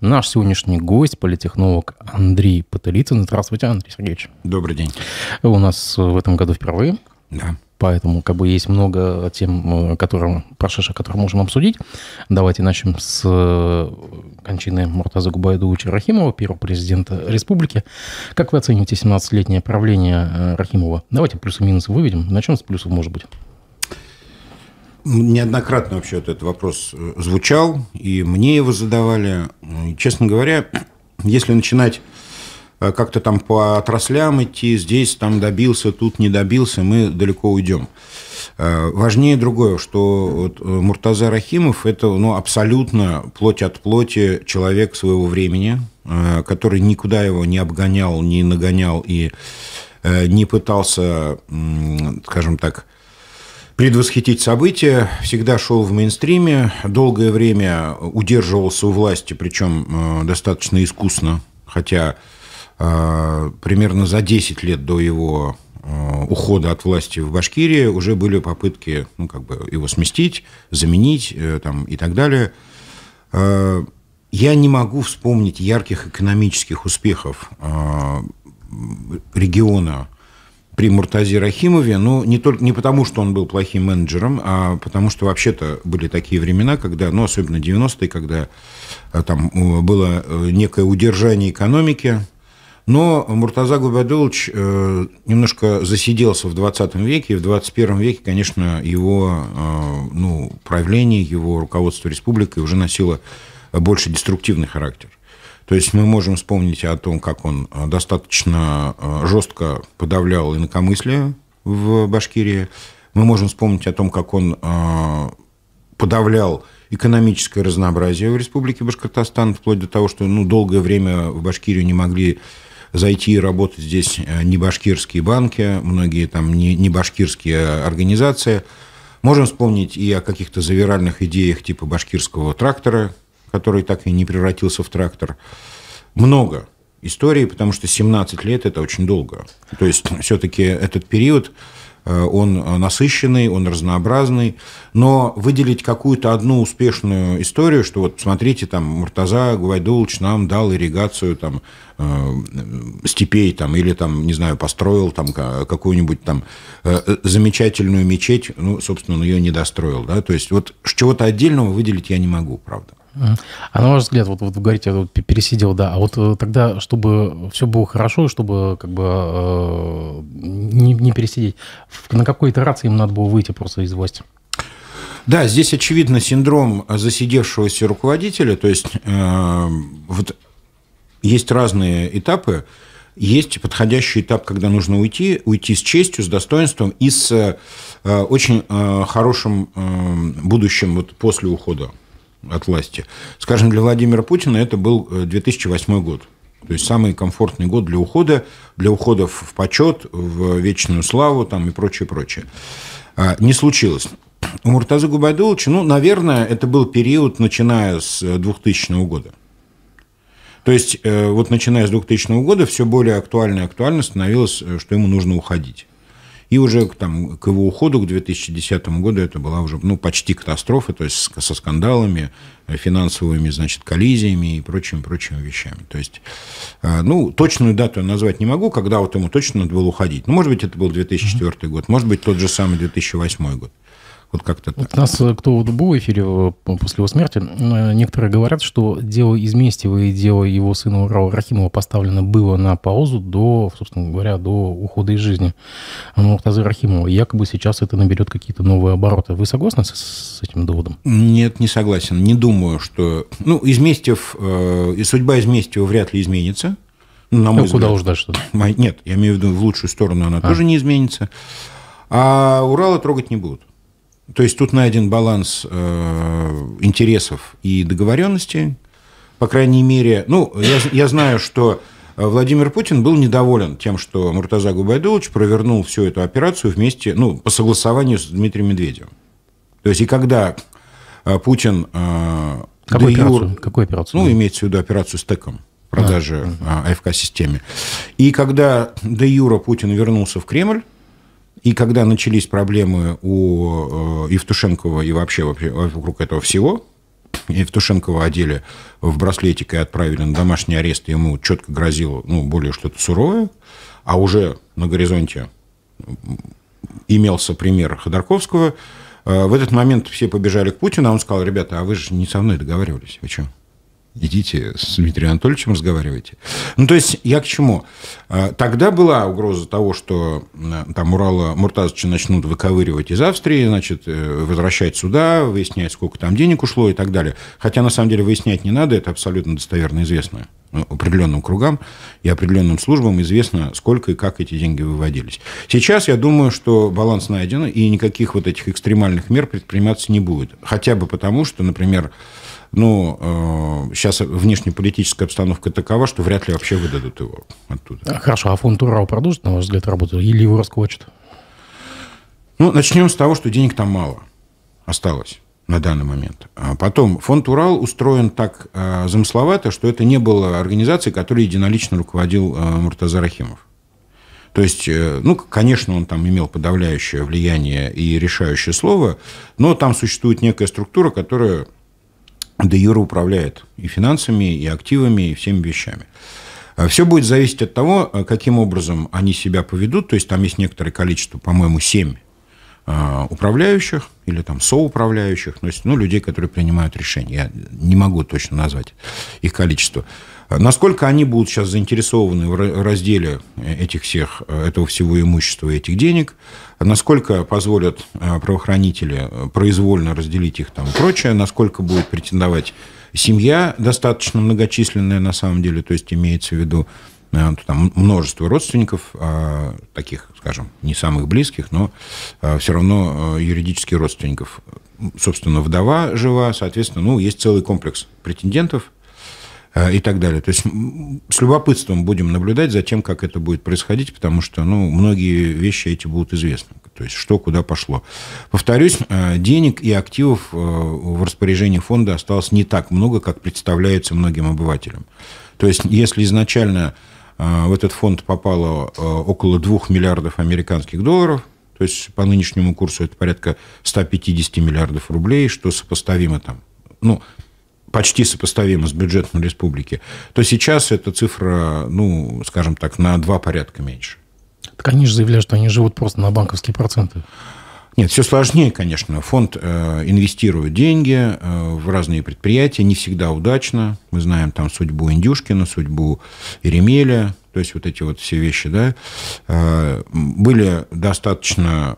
наш сегодняшний гость, политехнолог Андрей Потылицын. Здравствуйте, Андрей Сергеевич. Добрый день. У нас э, в этом году впервые. Да. Поэтому как бы есть много тем, э, которые, прошедших, которые можем обсудить. Давайте начнем с э, кончины Муртаза Губайдулыча Рахимова, первого президента республики. Как вы оцените 17-летнее правление Рахимова? Давайте плюсы-минусы выведем. Начнем с плюсов, может быть неоднократно вообще вот этот вопрос э, звучал, и мне его задавали. И, честно говоря, если начинать э, как-то там по отраслям идти, здесь там добился, тут не добился, мы далеко уйдем. Э, важнее другое, что вот Муртаза Рахимов – это ну, абсолютно плоть от плоти человек своего времени, который никуда его не обгонял, не нагонял и не пытался, скажем так, предвосхитить события, всегда шел в мейнстриме, долгое время удерживался у власти, причем э, достаточно искусно, хотя э, примерно за 10 лет до его э, ухода от власти в Башкирии уже были попытки ну, как бы его сместить, заменить там, и так далее. Я не могу вспомнить ярких экономических успехов региона при Муртазе Рахимове, ну, не, только, не потому, что он был плохим менеджером, а потому что вообще-то были такие времена, когда, ну, особенно 90-е, когда э, там было э, некое удержание экономики, но Муртаза Губадулович э, немножко засиделся в 20 веке, и в 21 веке, конечно, его ну, правление, его руководство республикой уже носило больше деструктивный характер. То есть мы можем вспомнить о том, как он э, достаточно э, жестко подавлял инакомыслие в Башкирии. Мы можем вспомнить о том, как он э, подавлял экономическое разнообразие в Республике Башкортостан, вплоть до того, что ну, долгое время в Башкирию не могли зайти и работать здесь не башкирские банки, многие там не, не башкирские организации. Можем вспомнить и о каких-то завиральных идеях типа башкирского трактора, который так и не превратился в трактор. Много истории, потому что 17 лет – это очень долго. То есть все-таки этот период, э, он насыщенный, он разнообразный, но выделить какую-то одну успешную историю, что вот смотрите, там Муртаза Гвайдулович нам дал ирригацию там э, степей там или там, не знаю, построил там какую-нибудь там э, замечательную мечеть, ну, собственно, он ее не достроил, да, то есть вот чего-то отдельного выделить я не могу, правда. А на ваш взгляд, вот, вот вы говорите, вот, пересидел, да, а вот э, тогда, чтобы все было хорошо, чтобы как бы э, не, не пересидеть, на какой итерации им надо было выйти просто из власти? Да, здесь очевидно синдром засидевшегося руководителя, то есть э, вот есть разные этапы, есть подходящий этап, когда нужно уйти, уйти с честью, с достоинством и с э, очень э, хорошим э, будущим вот после ухода от власти. Скажем, для Владимира Путина это был 2008 э, год. То есть самый комфортный год для ухода, для уходов в почет, в вечную славу там, и прочее, прочее. А, не случилось. У Муртаза Губайдуловича, ну, наверное, это был период, начиная с 2000 э, года. То есть э, вот начиная с 2000 года все более актуально и актуально становилось, что ему нужно уходить. И уже там, к его уходу, к 2010 году, это была уже ну, почти катастрофа, то есть со скандалами, э, финансовыми, значит, коллизиями и прочими-прочими вещами. То есть, э, ну, точную дату я назвать не могу, когда вот ему точно надо было уходить. Ну, может быть, это был 2004 год, может быть, тот же самый 2008 год. Вот как-то так. Вот нас, э, кто вот был в эфире э, после его смерти, э, некоторые говорят, что дело Изместьева и дело его сына Урала Рахимова поставлено было на паузу до, собственно говоря, до ухода из жизни Муртазы Рахимова. Якобы сейчас это наберет какие-то новые обороты. Вы согласны с, с этим доводом? Нет, не согласен. Не думаю, что... Ну, Изместьев... Э, и судьба Изместьева вряд ли изменится. Ну, на а мой ну, куда уж дальше? А, нет, я имею в виду, в лучшую сторону она а. тоже не изменится. А Урала трогать не будут. То есть тут найден баланс э, интересов и договоренности, по крайней мере. Ну, я, я знаю, что э, Владимир Путин был недоволен тем, что Муртаза Губайдулович провернул всю эту операцию вместе, ну, по согласованию с Дмитрием Медведевым. То есть и когда э, Путин... Э, Какую, юр, операцию? Какую операцию? Ну, имеется в виду операцию с ТЭКом а, продажи АФК-системе. И когда де Юра Путин вернулся в Кремль, и когда начались проблемы у э, Евтушенкова и вообще вокруг этого всего, Евтушенкова одели в браслетик и отправили на домашний арест, ему четко грозило ну, более что-то суровое, а уже на горизонте имелся пример Ходорковского, э, в этот момент все побежали к Путину, а он сказал, ребята, а вы же не со мной договаривались, вы что? идите с Дмитрием Анатольевичем разговаривайте. Ну, то есть я к чему? А, тогда была угроза того, что там Урала Муртазовича начнут выковыривать из Австрии, значит, э, возвращать сюда, выяснять, сколько там денег ушло и так далее. Хотя, на самом деле, выяснять не надо, это абсолютно достоверно известно ну, определенным кругам и определенным службам известно, сколько и как эти деньги выводились. Сейчас, я думаю, что баланс найден, и никаких вот этих экстремальных мер предприниматься не будет. Хотя бы потому, что, например, но ну, э, сейчас внешнеполитическая обстановка такова, что вряд ли вообще выдадут его оттуда. Хорошо, а фонд Урал продолжит, на ваш взгляд, работу или его расквачат? Ну, начнем с того, что денег там мало осталось на данный момент. А потом, фонд «Урал» устроен так э, замысловато, что это не было организацией, которой единолично руководил э, Муртаза Рахимов. То есть, э, ну, конечно, он там имел подавляющее влияние и решающее слово, но там существует некая структура, которая де юра управляет и финансами, и активами, и всеми вещами. А, Все будет зависеть от того, а, каким образом они себя поведут. То есть там есть некоторое количество, по-моему, 7 а, управляющих или там соуправляющих, ну, людей, которые принимают решения. Я не могу точно назвать их количество. Э, насколько они будут сейчас заинтересованы в разделе э, этих всех, э, этого всего имущества и этих денег, насколько позволят правоохранители произвольно разделить их там и прочее, насколько будет претендовать семья, достаточно многочисленная на самом деле, то есть имеется в виду ну, там множество родственников, а, таких, скажем, не самых близких, но все равно юридически родственников. Собственно, вдова жива, соответственно, ну, есть целый комплекс претендентов – Э, и так далее. То есть с любопытством будем наблюдать за тем, как это будет происходить, потому что ну, многие вещи эти будут известны. То есть что куда пошло. Повторюсь, э, денег и активов э, в распоряжении фонда осталось не так много, как представляется многим обывателям. То есть если изначально в этот фонд попало около 2 миллиардов американских долларов, то есть по нынешнему курсу это порядка 150 миллиардов рублей, что сопоставимо там ну, почти сопоставимо с бюджетом республики, то сейчас эта цифра, ну, скажем так, на два порядка меньше. Так они же заявляют, что они живут просто на банковские проценты. Нет, все сложнее, конечно. Фонд э, инвестирует деньги э, в разные предприятия, не всегда удачно. Мы знаем там судьбу Индюшкина, судьбу Еремеля, то есть вот эти вот все вещи, да, э, были достаточно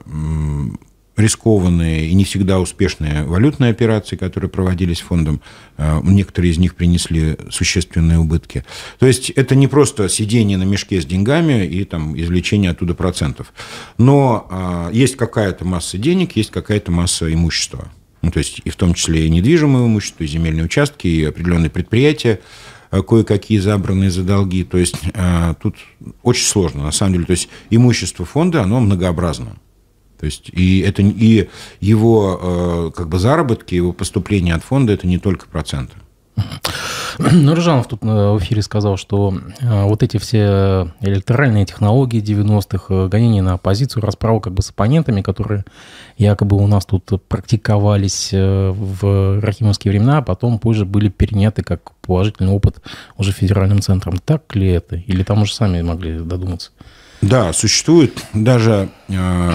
рискованные и не всегда успешные валютные операции, которые проводились фондом. Э, некоторые из них принесли существенные убытки. То есть это не просто сидение на мешке с деньгами и там, извлечение оттуда процентов. Но а, есть какая-то масса денег, есть какая-то масса имущества. Ну, то есть и в том числе и недвижимое имущество, и земельные участки, и определенные предприятия, э, кое-какие забранные за долги. То есть э, тут очень сложно, на самом деле. То есть имущество фонда, оно многообразно. То есть и это и его э, как бы заработки, его поступления от фонда это не только проценты. Ну, Ржанов тут э, в эфире сказал, что э, вот эти все электоральные технологии 90-х, гонения на оппозицию, расправа как бы с оппонентами, которые якобы у нас тут практиковались в рахимовские времена, а потом позже были переняты как положительный опыт уже федеральным центром. Так ли это? Или там уже сами могли додуматься? Да, существует даже э,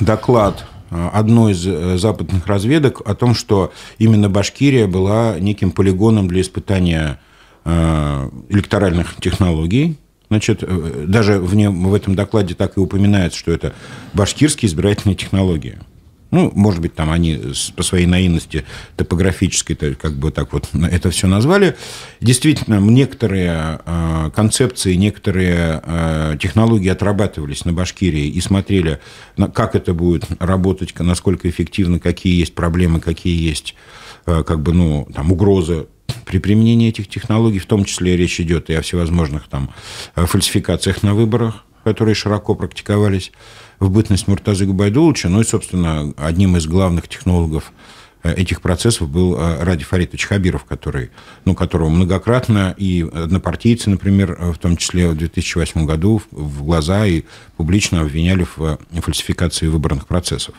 доклад э, одной из э, западных разведок о том, что именно Башкирия была неким полигоном для испытания э, электоральных технологий. Значит, даже в, нем, в этом докладе так и упоминается, что это башкирские избирательные технологии. Ну, может быть, там они по своей наивности топографической, -то как бы так вот это все назвали. Действительно, некоторые а, концепции, некоторые а, технологии отрабатывались на Башкирии и смотрели, как это будет работать, насколько эффективно, какие есть проблемы, какие есть а, как бы, ну, там, угрозы при применении этих технологий, в том числе речь идет и о всевозможных там фальсификациях на выборах, которые широко практиковались в бытность Муртазы Губайдуловича, ну и, собственно, одним из главных технологов э, этих процессов был э, Ради Фаритович Хабиров, который, ну, которого многократно и однопартийцы, например, э, в том числе в 2008 году в глаза и публично обвиняли в фальсификации выборных процессов.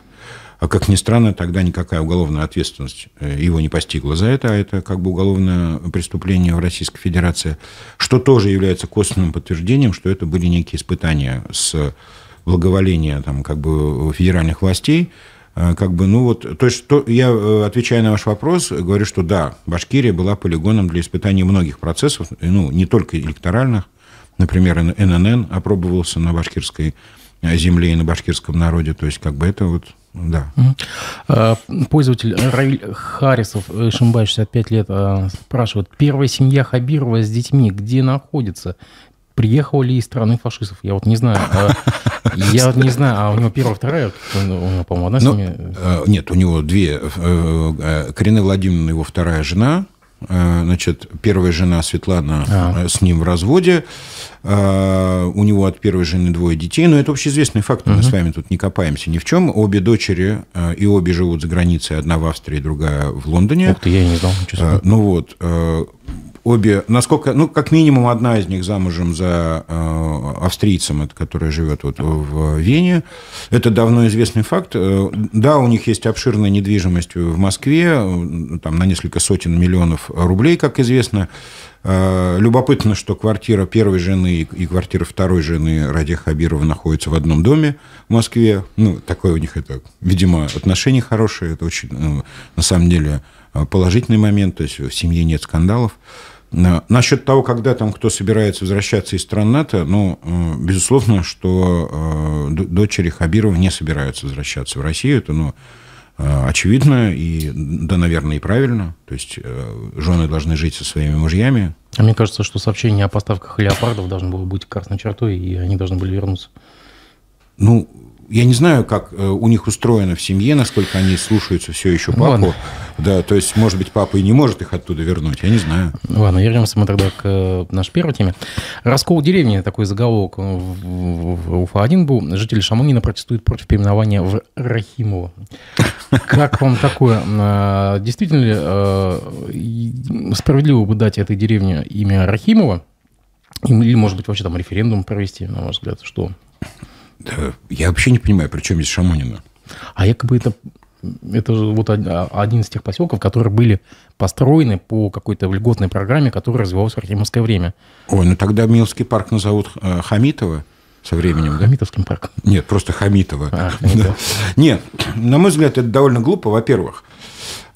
А как ни странно, тогда никакая уголовная ответственность его не постигла за это, а это как бы уголовное преступление в Российской Федерации, что тоже является косвенным подтверждением, что это были некие испытания с благоволения там, как бы, федеральных властей, э, как бы, ну вот, то есть, что, я, э, отвечаю на ваш вопрос, говорю, что да, Башкирия была полигоном для испытаний многих процессов, ну, не только электоральных, например, ННН опробовался на башкирской э, земле и на башкирском народе, то есть, как бы, это вот да. А, пользователь Раиль Харисов, Шимбай, 65 лет, спрашивает. Первая семья Хабирова с детьми где находится? приехал ли из страны фашистов. Я вот не знаю. А я вот не знаю, а у него первая, вторая, у него, по-моему, одна семья. Ну, э, нет, у него две. Э, э, Карина Владимировна, его вторая жена, Значит, первая жена Светлана а. с ним в разводе. У него от первой жены двое детей. Но это общеизвестный факт, угу. мы с вами тут не копаемся ни в чем. Обе дочери и обе живут за границей. Одна в Австрии, другая в Лондоне. Ух ты, я не знал. Ну вот, обе, насколько, ну, как минимум одна из них замужем за э, австрийцем, это, которая живет вот в Вене. Это давно известный факт. Э, да, у них есть обширная недвижимость в Москве, э, там на несколько сотен миллионов рублей, как известно. Э, любопытно, что квартира первой жены и квартира второй жены Ради Хабирова находятся в одном доме в Москве. Ну, такое у них это, видимо, отношения хорошие. Это очень, на самом деле, положительный момент. То есть в семье нет скандалов. Насчет того, когда там кто собирается возвращаться из стран НАТО, ну, э, безусловно, что э, дочери Хабирова не собираются возвращаться в Россию. Это, ну, э, очевидно и, да, наверное, и правильно. То есть жены должны жить со своими мужьями. А мне кажется, что сообщение о поставках леопардов должно было быть красной чертой, и они должны были вернуться. Ну, я не знаю, как э, у них устроено в семье, насколько они слушаются все еще ну папу. Ладно. Да, то есть, может быть, папа и не может их оттуда вернуть, я не знаю. Ладно, вернемся мы тогда к э, нашей первой теме. Раскол деревни, такой заголовок в Уфа-1 был. Жители Шамонина протестуют против переименования в Рахимова. Как вам такое? А, действительно ли э, справедливо бы дать этой деревне имя Рахимова? Или, может быть, вообще там референдум провести, на ваш взгляд, что? Да, я вообще не понимаю, при чем здесь Шамонина. А якобы это, это вот один из тех поселков, которые были построены по какой-то льготной программе, которая развивалась в Артемовское время. Ой, ну тогда Милский парк назовут э, Хамитова со временем, да? Хамитовским парком. Нет, просто Хамитова. А, Хамитова. Нет, на мой взгляд, это довольно глупо, во-первых.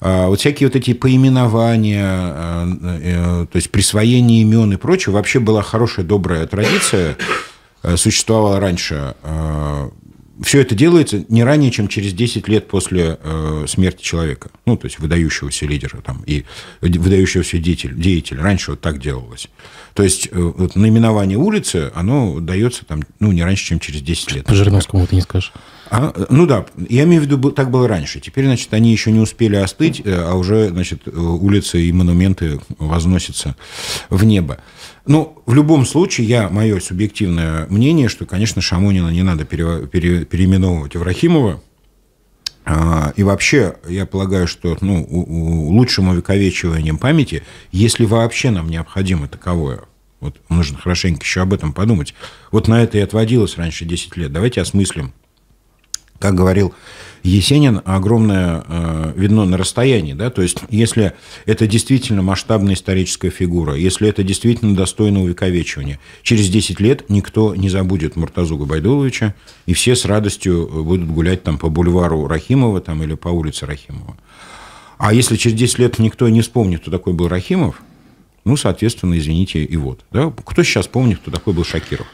А, вот всякие вот эти поименования, э, э, то есть присвоение имен и прочее, вообще была хорошая, добрая традиция Э, существовало раньше, э, все это делается не ранее, чем через 10 лет после э, смерти человека, ну, то есть выдающегося лидера там, и выдающегося деятеля. деятеля. Раньше вот так делалось. То есть вот, наименование улицы, оно дается там, ну, не раньше, чем через 10 лет. По Жириновскому ты не скажешь. А, ну да, я имею в виду, так было раньше. Теперь, значит, они еще не успели остыть, а уже, значит, улицы и монументы возносятся в небо. Ну, в любом случае, я, мое субъективное мнение, что, конечно, Шамонина не надо пере, пере, переименовывать в Рахимова. А, и вообще, я полагаю, что ну, у, у, лучшим увековечиванием памяти, если вообще нам необходимо таковое, вот нужно хорошенько еще об этом подумать. Вот на это и отводилось раньше 10 лет. Давайте осмыслим как говорил Есенин, огромное э, видно на расстоянии. Да? То есть, если это действительно масштабная историческая фигура, если это действительно достойно увековечивания, через 10 лет никто не забудет Муртазу Габайдуловича, и все с радостью э, будут гулять там по бульвару Рахимова там, или по улице Рахимова. А если через 10 лет никто не вспомнит, кто такой был Рахимов, ну, соответственно, извините, и вот. Да? Кто сейчас помнит, кто такой был Шакиров?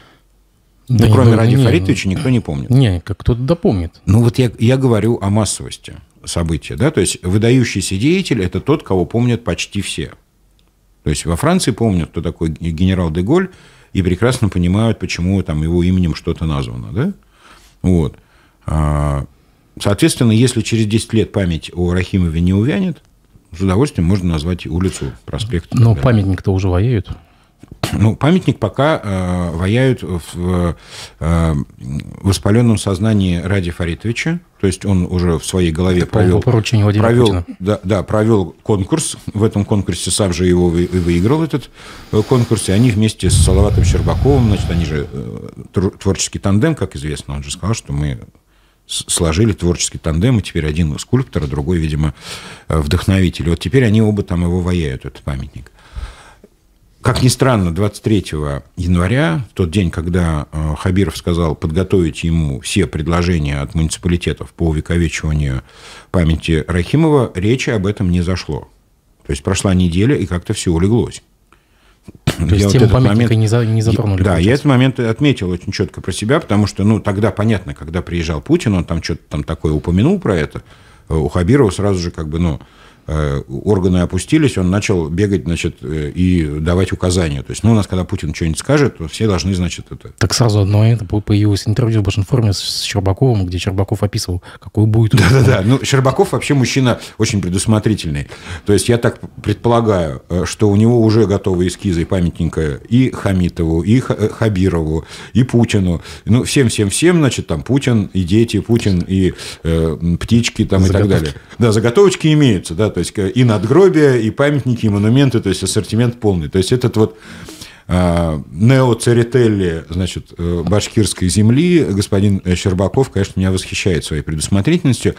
Да, да кроме ну, Ради не, Фаритовича ну, никто не помнит. Не, как кто-то допомнит. Ну вот я, я говорю о массовости события. Да? То есть выдающийся деятель – это тот, кого помнят почти все. То есть во Франции помнят, кто такой генерал Деголь и прекрасно понимают, почему там его именем что-то названо. Да? Вот. А, соответственно, если через 10 лет память о Рахимове не увянет, с удовольствием можно назвать улицу, проспект. Но памятник-то уже воюют. Ну, памятник пока э, ваяют в э, воспаленном сознании Ради Фаритовича. То есть он уже в своей голове Это провел, поручение провел, да, да, провел конкурс. В этом конкурсе сам же его и выиграл этот э, конкурс. И они вместе с Салаватом Щербаковым, значит, они же э, творческий тандем, как известно. Он же сказал, что мы сложили творческий тандем, и теперь один скульптор, а другой, видимо, э, вдохновитель. И вот теперь они оба там его ваяют, этот памятник. Как ни странно, 23 января, тот день, когда э, Хабиров сказал подготовить ему все предложения от муниципалитетов по увековечиванию памяти Рахимова, речи об этом не зашло. То есть прошла неделя, и как-то все улеглось. То я есть вот тему момент... не, за... не затронули. Да, получается. я этот момент отметил очень четко про себя, потому что, ну, тогда понятно, когда приезжал Путин, он там что-то там такое упомянул про это, э, у Хабирова сразу же как бы, ну, Э, органы опустились, он начал бегать, значит, э, и давать указания. То есть, ну, у нас, когда Путин что-нибудь скажет, то все должны, значит, это... Так сразу одно это появилось интервью в Башинформе с Щербаковым, где Щербаков описывал, какой будет... Да-да-да, ну, Щербаков вообще мужчина очень предусмотрительный. То есть, я так предполагаю, э, что у него уже готовы эскизы памятника и Хамитову, и Хабирову, и Путину. Ну, всем-всем-всем, значит, там Путин и дети, Путин и э, птички там заготовочки. и так далее. Да, заготовочки имеются, да, то есть э, и надгробия, и памятники, и монументы, то есть ассортимент полный. То есть этот вот э, неоцеретели, значит, э, башкирской земли, господин Щербаков, конечно, меня восхищает своей предусмотрительностью.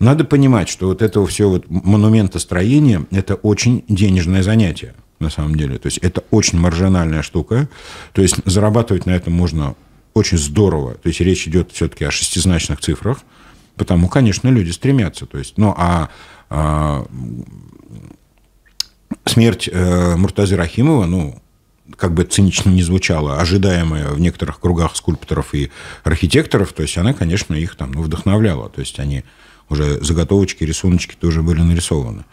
Надо понимать, что вот этого все вот монументостроение – это очень денежное занятие, на самом деле. То есть это очень маржинальная штука. То есть зарабатывать на этом можно очень здорово. То есть речь идет все-таки о шестизначных цифрах. Потому, конечно, люди стремятся. То есть, ну, а а, смерть э, Муртазы Рахимова, ну, как бы цинично не звучало, ожидаемая в некоторых кругах скульпторов и архитекторов, то есть она, конечно, их там ну, вдохновляла. То есть они уже заготовочки, рисуночки тоже были нарисованы.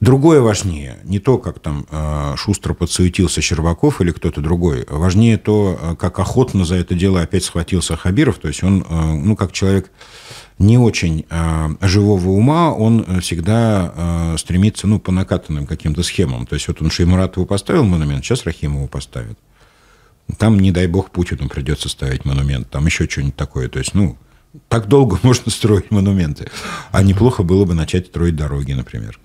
Другое важнее, не то, как там э, шустро подсуетился Щербаков или кто-то другой, важнее то, э, как охотно за это дело опять схватился Хабиров, то есть он, ну, как человек не очень э, живого ума, он э, всегда э, стремится ну, по накатанным каким-то схемам. То есть вот он Шеймуратову поставил монумент, сейчас Рахимову поставит. Там, не дай бог, Путину придется ставить монумент, там еще что-нибудь такое. То есть, ну, так долго можно строить монументы. А неплохо было бы начать строить дороги, например.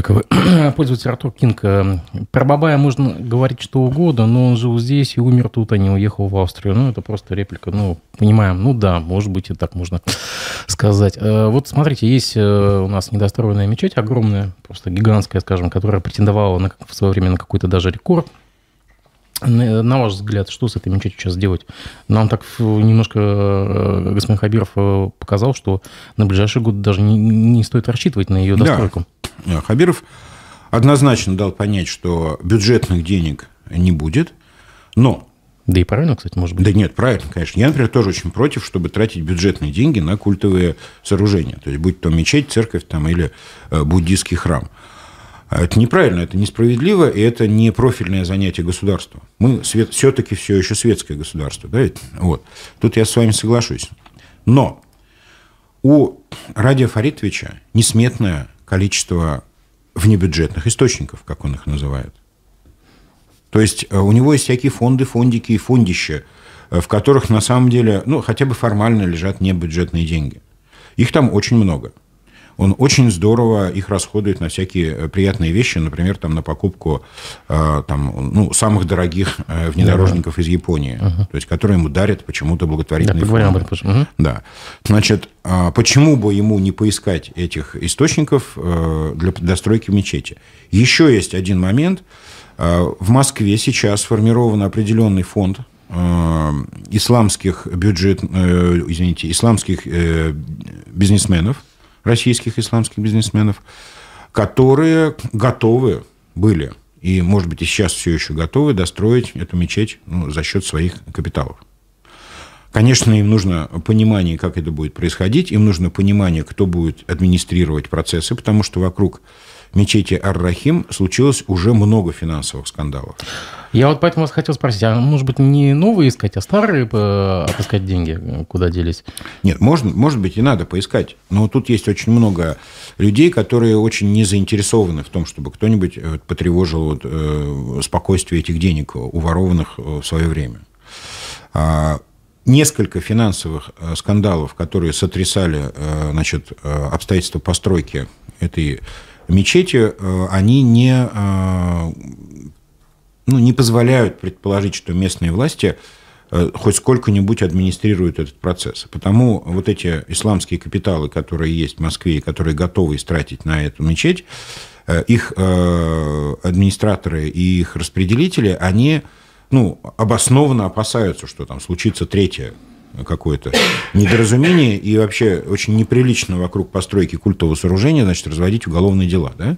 Экова. Пользователь Артур Кинг. Э, про Бабая можно говорить что угодно, но он жил здесь и умер тут, а не уехал в Австрию. Ну, это просто реплика. Ну, понимаем. Ну, да, может быть, и так можно сказать. Э, вот смотрите, есть э, у нас недостроенная мечеть огромная, просто гигантская, скажем, которая претендовала на, в свое время на какой-то даже рекорд – на ваш взгляд, что с этой мечетью сейчас делать? Нам так э, немножко э, господин Хабиров э, показал, что на ближайший год даже не, стоит рассчитывать на ее достройку. Да. Хабиров однозначно дал понять, что бюджетных денег не будет, но... Да и правильно, кстати, может быть. Да нет, правильно, конечно. Я, например, тоже очень против, чтобы тратить бюджетные деньги на культовые сооружения. То есть, будь то мечеть, церковь там, или буддийский храм – а это неправильно, это несправедливо, и это не профильное занятие государства. Мы свет, все-таки все еще светское государство. Да? Вот. Тут я с вами соглашусь. Но у Радия Фаритовича несметное количество внебюджетных источников, как он их называет. То есть э, у него есть всякие фонды, фондики и фондища, э, в которых на самом деле, ну, хотя бы формально лежат небюджетные деньги. Их там очень много – он очень здорово их расходует на всякие э, приятные вещи, например, там, на покупку э, там, ну, самых дорогих э, внедорожников из Японии, угу. то есть которые ему дарят почему-то благотворительные да, фонды. Об этом. Да. Значит, а почему бы ему не поискать этих источников для достройки мечети? Еще есть один момент. В Москве сейчас сформирован определенный фонд исламских бюджет, извините, исламских бизнесменов, российских исламских бизнесменов, которые готовы были и, может быть, и сейчас все еще готовы достроить эту мечеть ну, за счет своих капиталов. Конечно, им нужно понимание, как это будет происходить, им нужно понимание, кто будет администрировать процессы, потому что вокруг мечети Ар-Рахим случилось уже много финансовых скандалов. Я вот поэтому вас хотел спросить, а может быть не новые искать, а старые поискать э, деньги, куда делись? Нет, можно, может быть и надо поискать, но тут есть очень много людей, которые очень не заинтересованы в том, чтобы кто-нибудь э, потревожил вот, э, спокойствие этих денег, уворованных э, в свое время а, несколько финансовых скандалов, которые сотрясали значит, обстоятельства постройки этой мечети, э, они не, э, ну, не позволяют предположить, что местные власти э, хоть сколько-нибудь администрируют этот процесс. Потому вот эти исламские капиталы, которые есть в Москве и которые готовы истратить на эту мечеть, их администраторы и их распределители, они ну, обоснованно опасаются, что там случится третья какое-то недоразумение и вообще очень неприлично вокруг постройки культового сооружения, значит, разводить уголовные дела, да?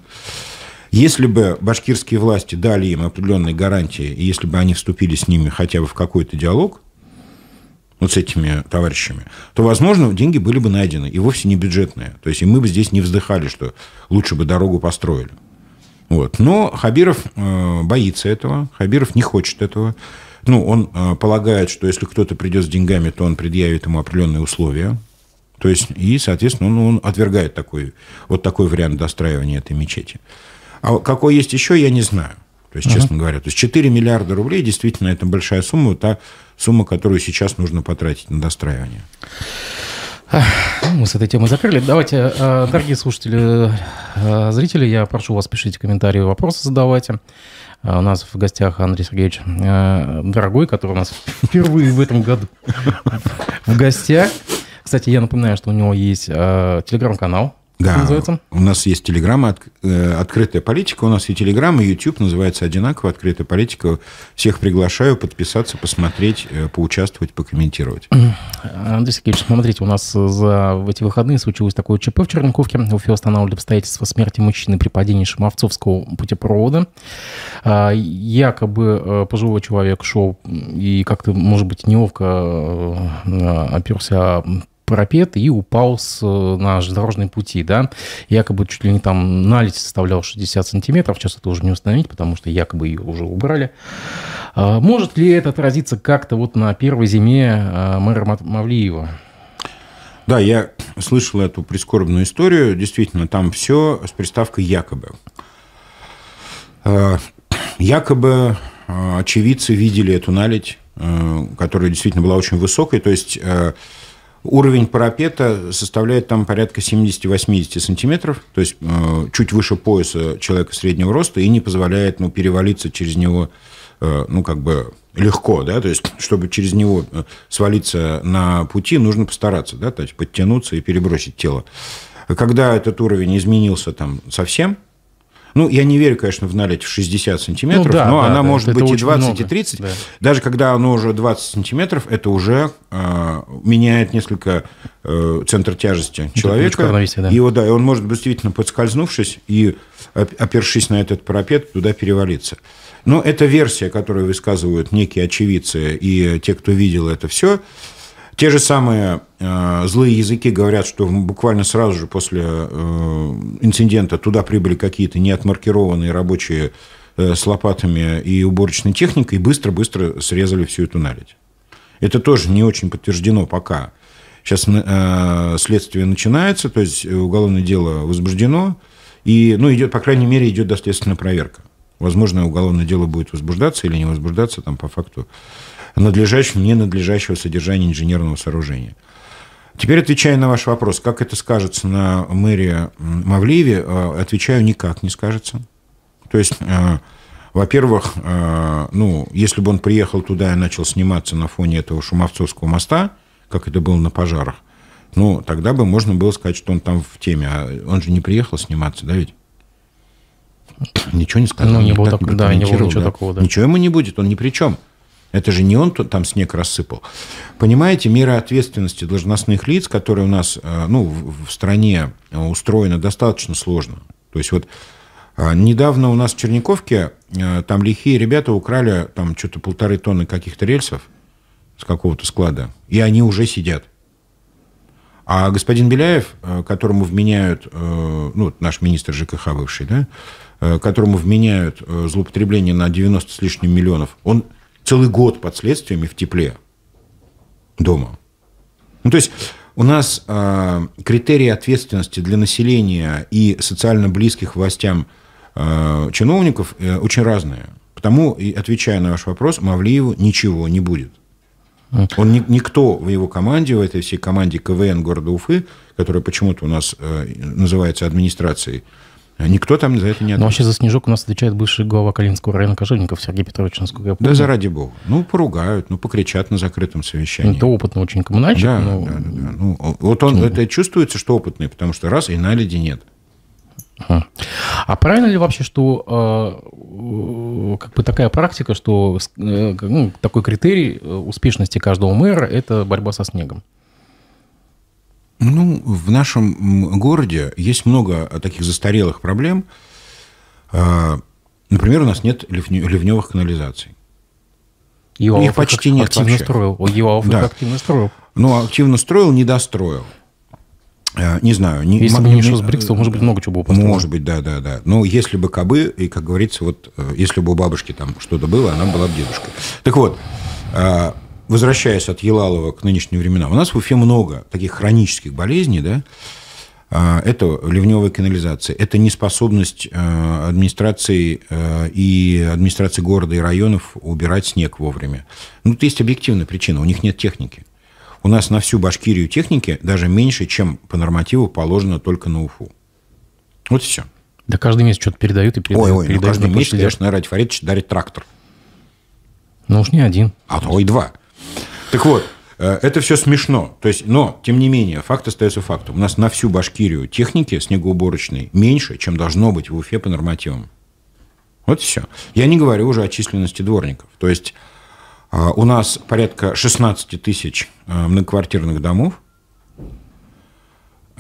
Если бы башкирские власти дали им определенные гарантии, и если бы они вступили с ними хотя бы в какой-то диалог, вот с этими товарищами, то, возможно, деньги были бы найдены, и вовсе не бюджетные. То есть, и мы бы здесь не вздыхали, что лучше бы дорогу построили. Вот. Но Хабиров э, боится этого, Хабиров не хочет этого ну, он э, полагает, что если кто-то придет с деньгами, то он предъявит ему определенные условия. То есть, и, соответственно, он, он отвергает такой, вот такой вариант достраивания этой мечети. А какой есть еще, я не знаю. То есть, uh-huh. честно говоря, то есть 4 миллиарда рублей действительно это большая сумма, та сумма, которую сейчас нужно потратить на достраивание. Ну, мы с этой темы закрыли. Давайте, э, дорогие слушатели, э, зрители, я прошу вас, пишите комментарии, вопросы задавайте. Э, у нас в гостях Андрей Сергеевич Дорогой, который у нас впервые в этом году в гостях. Кстати, я напоминаю, что у него есть телеграм-канал, да, у нас есть телеграмма от, э, «Открытая политика», у нас и телеграмма, и YouTube называется одинаково «Открытая политика». Всех приглашаю подписаться, посмотреть, э, поучаствовать, покомментировать. Андрей Сергеевич, смотрите, у нас э, за в эти выходные случилось такое ЧП в Черниковке. В Уфе останавливали обстоятельства смерти мужчины при падении Шимовцовского путепровода. А, э, якобы пожилой человек шел и как-то, может быть, неловко э, э, оперся пропет и упал с, э, на железнодорожные пути, да, якобы чуть ли не там налить составлял 60 сантиметров, сейчас это уже не установить, потому что якобы ее уже убрали. А, может ли это отразиться как-то вот на первой зиме а, мэра Мавлиева? Да, я слышал эту прискорбную историю. Действительно, там все с приставкой «якобы». А, якобы очевидцы видели эту налить, э, которая действительно была очень высокой. То есть э, Уровень парапета составляет там порядка 70-80 сантиметров, то есть э, чуть выше пояса человека среднего роста и не позволяет ну, перевалиться через него э, ну, как бы легко, да, то есть чтобы через него э, свалиться на пути, нужно постараться, да, то есть подтянуться и перебросить тело. Когда этот уровень изменился там совсем, ну, я не верю, конечно, в наледь в 60 сантиметров, ну, да, но да, она да, может быть и 20, много. и 30. Да. Даже когда оно уже 20 сантиметров, это уже э, меняет несколько э, центр тяжести человека. Да. И, вот, да, и он может действительно, подскользнувшись и опершись на этот парапет, туда перевалиться. Но это версия, которую высказывают некие очевидцы и те, кто видел это все. Те же самые э, злые языки говорят, что буквально сразу же после э, инцидента туда прибыли какие-то неотмаркированные рабочие э, с лопатами и уборочной техникой и быстро-быстро срезали всю эту наледь. Это тоже не очень подтверждено пока. Сейчас э, следствие начинается, то есть уголовное дело возбуждено, и, ну, идет, по крайней мере, идет доследственная проверка. Возможно, уголовное дело будет возбуждаться или не возбуждаться там по факту надлежащего, ненадлежащего содержания инженерного сооружения. Теперь отвечая на ваш вопрос, как это скажется на мэрии Мавлиеве, а, отвечаю, никак не скажется. То есть, а, во-первых, а, ну, если бы он приехал туда и начал сниматься на фоне этого Шумовцовского моста, как это было на пожарах, ну, тогда бы можно было сказать, что он там в теме. А он же не приехал сниматься, да ведь? Ничего не сказал. Ну, не было так, так, да, не было ничего да. такого, да. Ничего ему не будет, он ни при чем. Это же не он там снег рассыпал. Понимаете, мера ответственности должностных лиц, которые у нас э, ну, в стране э, устроена достаточно сложно. То есть вот э, недавно у нас в Черниковке там лихие ребята украли там что-то полторы тонны каких-то рельсов с какого-то склада, и они уже сидят. А господин Беляев, которому вменяют, ну, наш министр ЖКХ бывший, да, которому вменяют злоупотребление на 90 с лишним миллионов, он целый год под следствиями в тепле дома. Ну, то есть у нас э, критерии ответственности для населения и социально близких властям э, чиновников э, очень разные. Потому, отвечая на ваш вопрос, Мавлиеву ничего не будет. Он ни, никто в его команде, в этой всей команде КВН города Уфы, которая почему-то у нас э, называется администрацией а никто там за это не отвечает. Но вообще за снежок у нас отвечает бывший глава Калининского района Кожевников Сергей Петрович, насколько я помню. Да заради бога. Ну, поругают, ну, покричат на закрытом совещании. Ну, это опытный очень коммунальщик. Да, но... да, да, да. Ну, вот он, это чувствуется, что опытный, потому что раз и на леди нет. А правильно ли вообще, что э, как бы такая практика, что э, ну, такой критерий э, успешности каждого мэра – это борьба со снегом? Ну, в нашем городе есть много э, таких застарелых проблем. А, например, у нас нет ливневых канализаций. Его Их почти нет активно вообще. строил. Его да. активно строил. Ну, активно строил, не достроил. Э, не знаю. Не, если бы не шло с Брикс, то может быть, много чего бы построил. Может быть, да, да, да. Но ну, если бы кобы, и, как говорится, вот э, если бы у бабушки там что-то было, она была бы дедушкой. Так вот, а, возвращаясь от Елалова к нынешним временам, у нас в Уфе много таких хронических болезней, да, а, это ливневая канализация, это неспособность а, администрации а, и администрации города и районов убирать снег вовремя. Ну, есть объективная причина, у них нет техники. У нас на всю Башкирию техники даже меньше, чем по нормативу положено только на Уфу. Вот и все. Да каждый месяц что-то передают и передают. Ой, ой, ну передают, каждый месяц, конечно, Радий Фаридович дарит трактор. Ну уж не один. А то и два. Так вот, э, это все смешно. То есть, но, тем не менее, факт остается фактом. У нас на всю Башкирию техники снегоуборочной меньше, чем должно быть в Уфе по нормативам. Вот и все. Я не говорю уже о численности дворников. То есть, а, у нас порядка 16 тысяч э, многоквартирных домов,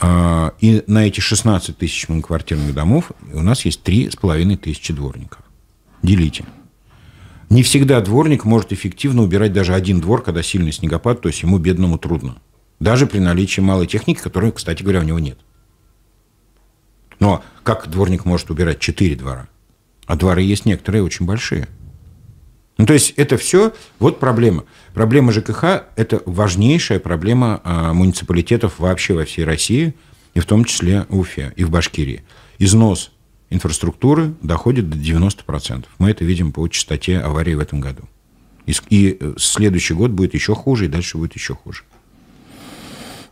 а, и на эти 16 тысяч многоквартирных домов у нас есть 3,5 тысячи дворников. Делите. Не всегда дворник может эффективно убирать даже один двор, когда сильный снегопад, то есть ему бедному трудно. Даже при наличии малой техники, которой, кстати говоря, у него нет. Но как дворник может убирать четыре двора? А дворы есть некоторые очень большие. Ну, то есть это все, вот проблема. Проблема ЖКХ – это важнейшая проблема а, муниципалитетов вообще во всей России, и в том числе Уфе, и в Башкирии. Износ инфраструктуры доходит до 90%. Мы это видим по частоте аварий в этом году. И, и э, следующий год будет еще хуже, и дальше будет еще хуже.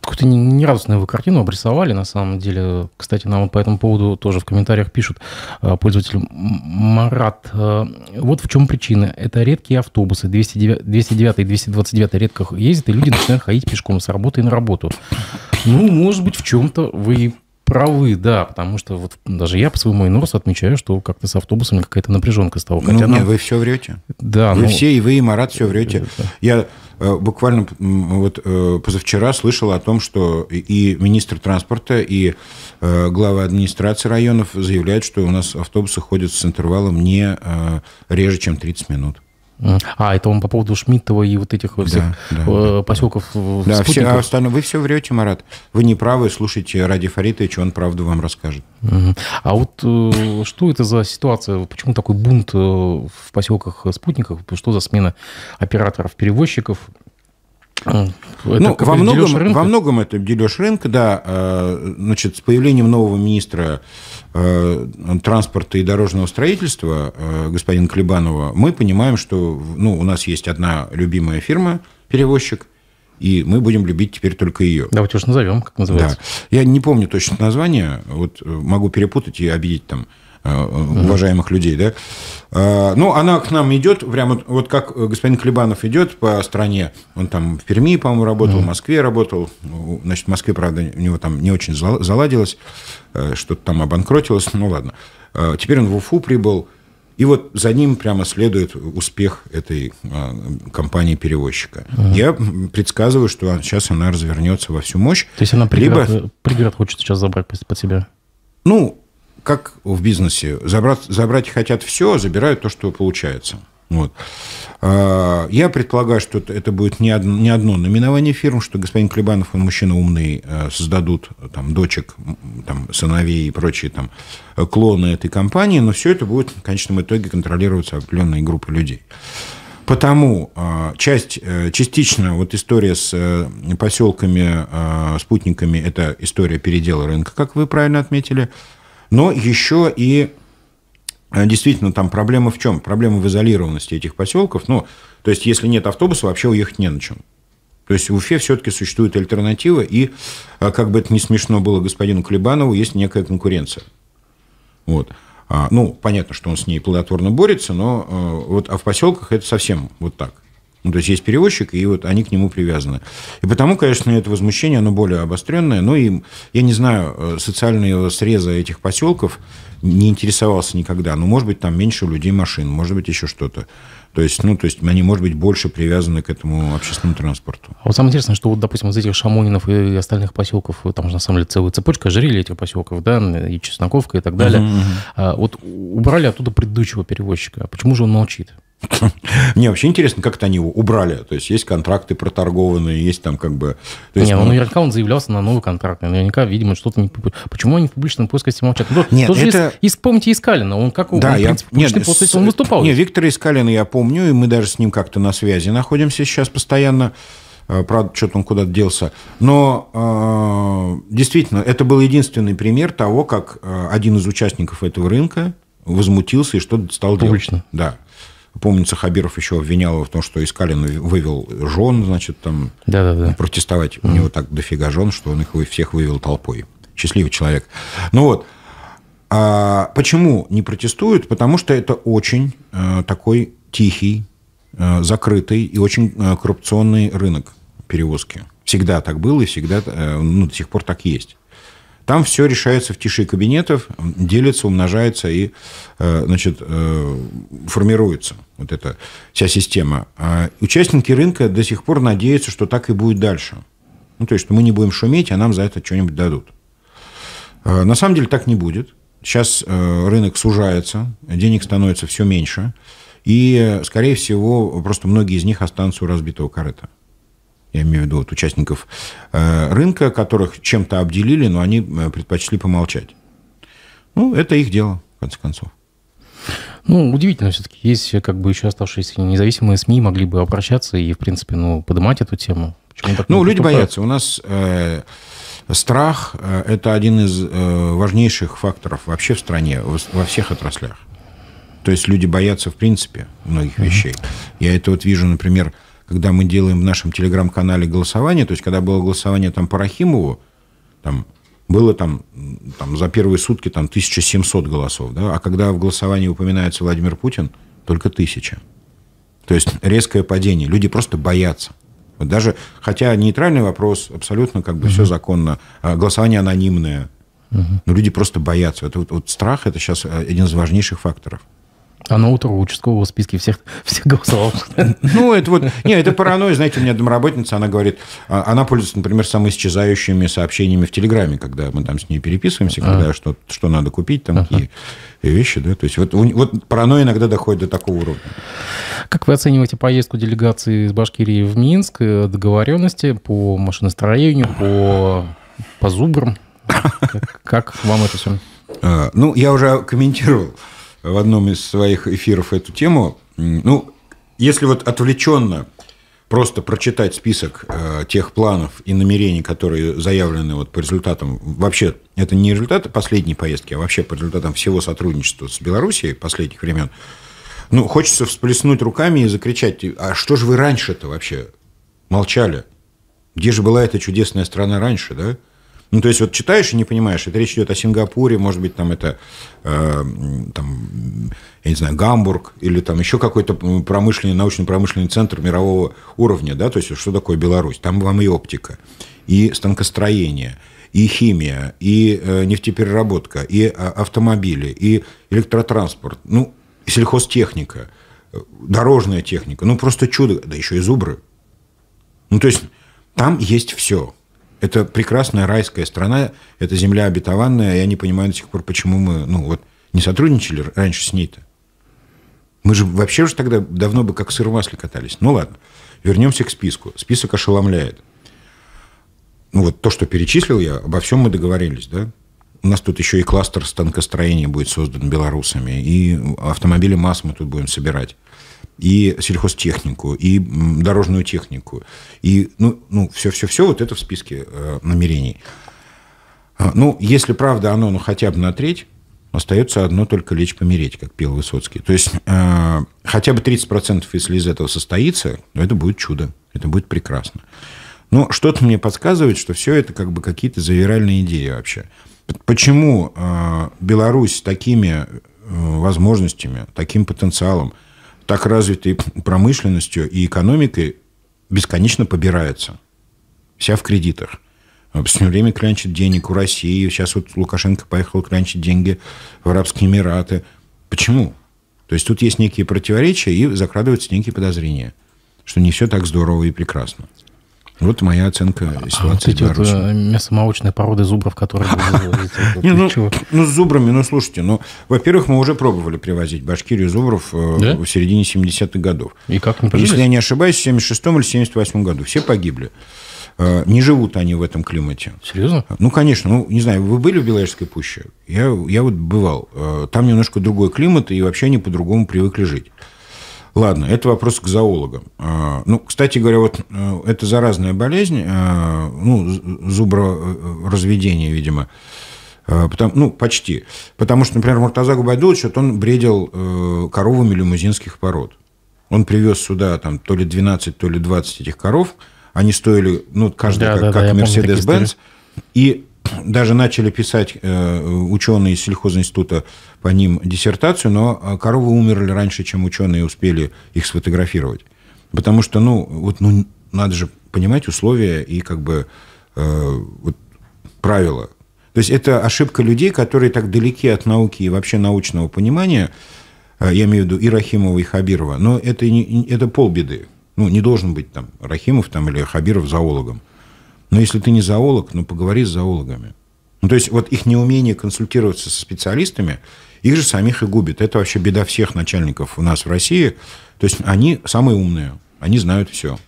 Какую-то нерадостную вы картину обрисовали, на самом деле. Кстати, нам вот по этому поводу тоже в комментариях пишут э, пользователь Марат. Э, вот в чем причина. Это редкие автобусы. 209, 209 и 229 редко ездят, и люди начинают ходить пешком с работы на работу. Ну, может быть, в чем-то вы правы, да, потому что вот даже я по своему инорсу отмечаю, что как-то с автобусами какая-то напряженка стала. Ну, хотя ну, нам... нет, вы все врете. Да. Вы ну... все, и вы, и Марат все врете. Я э, буквально вот э, позавчера слышал о том, что и министр транспорта, и э, глава администрации районов заявляют, что у нас автобусы ходят с интервалом не э, реже, чем 30 минут. А, это он по поводу Шмидтова и вот этих да, всех да, э, поселков. Да, да все, остальное, вы все врете, Марат. Вы не правы, слушайте Ради Фаритовича, он правду вам расскажет. А вот э, что это за ситуация? Почему такой бунт э, в поселках спутников? Что за смена операторов-перевозчиков? Ну, это ну, во многом, рынка? во многом это дележ рынка, да. Э, значит, с появлением нового министра э, транспорта и дорожного строительства, э, господина Клебанова, мы понимаем, что ну, у нас есть одна любимая фирма, перевозчик, и мы будем любить теперь только ее. Давайте уж назовем, как называется. Да. Я не помню точно название, вот могу перепутать и обидеть там Э, уважаемых людей, да. А, ну, она к нам идет, прям вот, как господин Клебанов идет по стране, он там в Перми, по-моему, работал, в Москве работал, значит, в Москве, правда, у него там не очень заладилось, э, что-то там обанкротилось, ну, ладно. А, теперь он в Уфу прибыл, и вот за ним прямо следует успех этой а, компании-перевозчика. Ага. Я предсказываю, что сейчас она развернется во всю мощь. То есть она пригород, либо... пригород хочет сейчас забрать под себя? Ну, как в бизнесе? Забрать, забрать хотят все, а забирают то, что получается. Вот. А, я предполагаю, что это будет не одно, не одно номинование фирм, что господин Клебанов, он мужчина умный, э, создадут э, там дочек, там, сыновей и прочие там клоны этой компании, но все это будет в конечном итоге контролироваться определенной группой людей. Потому э, часть, частично вот история с поселками, спутниками, это история передела рынка, как вы правильно отметили, но еще и э, действительно там проблема в чем? Проблема в изолированности этих поселков. Ну, то есть, если нет автобуса, вообще уехать не на чем. То есть в Уфе все-таки существует альтернатива, и, э, как бы это ни смешно было господину Клебанову, есть некая конкуренция. Вот. А, ну, понятно, что он с ней плодотворно борется, но э, вот, а в поселках это совсем вот так. Ну, то есть есть переводчик, и вот они к нему привязаны. И потому, конечно, это возмущение, оно более обостренное. но ну, и, я не знаю, э, социальные срезы этих поселков не интересовался никогда. Ну, может быть, там меньше у людей машин, может быть, еще что-то. То есть, ну, то есть они, может быть, больше привязаны к этому общественному транспорту. А вот самое интересное, что вот, допустим, из этих Шамонинов и остальных поселков, э, там же на самом деле целая цепочка ожерелья этих поселков, да, и Чесноковка и так далее. uh А, вот убрали оттуда предыдущего перевозчика. Почему же он молчит? Мне вообще интересно, как это они его убрали. То есть есть контракты проторгованные, есть там как бы... То есть, не, ну, наверняка он заявлялся на новый контракт. Наверняка, видимо, что-то не... Почему они в публичном плоскости молчат? Ну, нет, тоже это... Иск, иск, помните Искалина? Он как... Да, он, я... нет, с... он выступал. Нет, Виктор Искалина я помню, и мы даже с ним как-то на связи находимся сейчас постоянно. Э, правда, что-то он куда-то делся. Но э, действительно, это был единственный пример того, как э, один из участников этого рынка возмутился и что-то стал Публично. делать. Публично. Да. Помнится, Хабиров еще обвинял в том, что Искалин вывел жен, значит, там да, да, да. протестовать. У него так дофига жен, что он их всех вывел толпой. Счастливый человек. Ну вот. А почему не протестуют? Потому что это очень э, такой тихий, э, закрытый и очень э, коррупционный рынок перевозки. Всегда так было и всегда, ну, до сих пор так есть. Там все решается в тиши кабинетов, делится, умножается и э, значит, э, формируется вот эта вся система. А участники рынка до сих пор надеются, что так и будет дальше. Ну, то есть, что мы не будем шуметь, а нам за это что-нибудь дадут. Э, на самом деле так не будет. Сейчас рынок сужается, денег становится все меньше. И, скорее всего, просто многие из них останутся у разбитого корыта я имею в виду вот участников э, рынка, которых чем-то обделили, но они э, предпочли помолчать. Ну, это их дело, в конце концов. Ну, удивительно все-таки. Есть как бы еще оставшиеся независимые СМИ могли бы обращаться и, в принципе, ну, поднимать эту тему. Почему так ну, люди поступают? боятся. У нас э, страх э, это один из э, важнейших факторов вообще в стране, во, всех отраслях. То есть люди боятся, в принципе, многих mm-hmm. вещей. Я это вот вижу, например, когда мы делаем в нашем телеграм-канале голосование, то есть когда было голосование там по Рахимову, там было там, там за первые сутки там 1700 голосов, да, а когда в голосовании упоминается Владимир Путин, только 1000. То есть резкое падение. Люди просто боятся. Вот даже, хотя нейтральный вопрос, абсолютно как бы угу. все законно, а голосование анонимное, угу. но люди просто боятся. Это вот, вот страх это сейчас э, один из важнейших факторов. А на утро у участкового списке всех, всех голосовал. Ну, это вот... Не, это паранойя. Знаете, у меня домработница, она говорит... А, она пользуется, например, самоисчезающими сообщениями в Телеграме, когда мы там с ней переписываемся, а. когда а. что, что надо купить, там, какие а вещи, да? То есть вот, вот паранойя иногда доходит до такого уровня. Как вы оцениваете поездку делегации из Башкирии в Минск, э, договоренности по машиностроению, по, по зубрам? как вам это все? А, ну, я уже комментировал в одном из своих эфиров эту тему. Ну, если вот отвлеченно просто прочитать список э, тех планов и намерений, которые заявлены вот по результатам, вообще это не результаты последней поездки, а вообще по результатам всего сотрудничества с Белоруссией последних времен, ну, хочется всплеснуть руками и закричать, а что же вы раньше-то вообще молчали? Где же была эта чудесная страна раньше, да? Ну, то есть вот читаешь и не понимаешь, это речь идет о Сингапуре, может быть, там это, э, там, я не знаю, Гамбург или там еще какой-то промышленный, научно-промышленный центр мирового уровня, да, то есть что такое Беларусь? Там вам и оптика, и станкостроение, и химия, и э, нефтепереработка, и э, автомобили, и электротранспорт, ну, и сельхозтехника, дорожная техника, ну, просто чудо, да еще и зубры. Ну, то есть там есть все – это прекрасная райская страна, это земля обетованная. Я не понимаю до сих пор, почему мы ну, вот, не сотрудничали раньше с ней-то. Мы же вообще уже тогда давно бы как сыр в масле катались. Ну ладно, вернемся к списку. Список ошеломляет. Ну вот то, что перечислил я, обо всем мы договорились, да? У нас тут еще и кластер станкостроения будет создан белорусами, и автомобили масс мы тут будем собирать и сельхозтехнику, и дорожную технику, и ну, ну, все-все-все вот это в списке э, намерений. А, ну, если правда оно, ну, хотя бы на треть, остается одно только лечь помереть, как пел Высоцкий. То есть э, хотя бы 30%, если из этого состоится, ну, это будет чудо, это будет прекрасно. Но что-то мне подсказывает, что все это как бы какие-то завиральные идеи вообще. Почему э, Беларусь с такими э, возможностями, таким потенциалом – так развитой промышленностью и экономикой бесконечно побирается. Вся в кредитах. Все время клянчит денег у России. Сейчас вот Лукашенко поехал клянчить деньги в Арабские Эмираты. Почему? То есть тут есть некие противоречия и закрадываются некие подозрения, что не все так здорово и прекрасно. Вот моя оценка а ситуации а вот эти вот э, мясомолочные породы зубров, которые... Ну, ну, с зубрами, ну, слушайте, ну, во-первых, мы уже пробовали привозить башкирию зубров э, в середине 70-х годов. И как? Если я не ошибаюсь, в 76-м или 78-м году. Все погибли. Э, не живут они в этом климате. Серьезно? Ну, конечно. Ну, не знаю, вы были в Беловежской пуще? Я, я вот бывал. Там немножко другой климат, и вообще они по-другому привыкли жить. Ладно, это вопрос к зоологам. А, ну, кстати говоря, вот э, это заразная болезнь, а, ну, зуброразведение, э, видимо, а, Потому, ну, почти. Потому что, например, Муртаза Губайдулович, вот он бредил э, коровами лимузинских пород. Он привез сюда там то ли 12, то ли 20 этих коров. Они стоили, ну, каждый да, как, да, как да, Mercedes-Benz. И даже начали писать э, ученые из сельхозинститута по ним диссертацию, но а, коровы умерли раньше, чем ученые успели их сфотографировать. Потому что, ну, вот, ну, надо же понимать условия и как бы э, вот, правила. То есть это ошибка людей, которые так далеки от науки и вообще научного понимания, э, я имею в виду и Рахимова, и Хабирова, но это, не, это полбеды. Ну, не должен быть там Рахимов там, или Хабиров зоологом. Но если ты не зоолог, ну поговори с зоологами. Ну, то есть вот их неумение консультироваться со специалистами, их же самих и губит. Это вообще беда всех начальников у нас в России. То есть они самые умные, они знают все.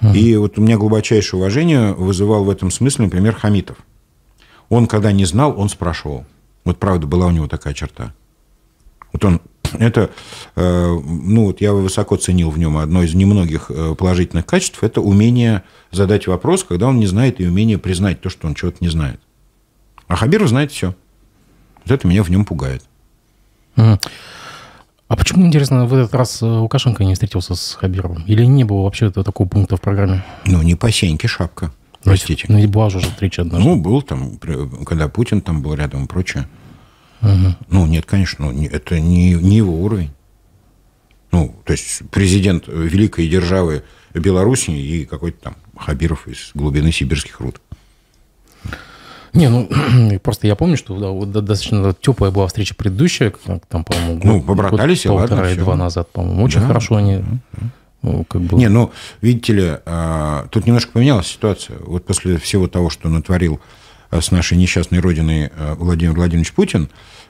Uh-huh. И вот у меня глубочайшее уважение вызывал в этом смысле, например, Хамитов. Он, когда не знал, он спрашивал. Вот правда, была у него такая черта. Вот он это, э, ну вот я высоко ценил в нем одно из немногих э, положительных качеств, это умение задать вопрос, когда он не знает, и умение признать то, что он чего-то не знает. А Хабиров знает все. Вот это меня в нем пугает. А почему, интересно, в этот раз э, Лукашенко не встретился с Хабировым? Или не было вообще такого пункта в программе? Ну, не по сеньке шапка. Ну, Простите. Ну, была же встреча однажды. Ну, был там, когда Путин там был рядом и прочее. Угу. Ну, нет, конечно, ну, это не, не его уровень. Ну, то есть президент великой державы Беларуси и какой-то там Хабиров из глубины сибирских руд. Не, ну просто я помню, что да, достаточно теплая была встреча предыдущая, как, там, по-моему, ну, побратались, год, полтора и два назад, по-моему. Очень да. хорошо они ну, как бы... Не, ну, видите ли, а, тут немножко поменялась ситуация. Вот после всего того, что натворил Э, с нашей несчастной родиной э, Владимир Владимирович Путин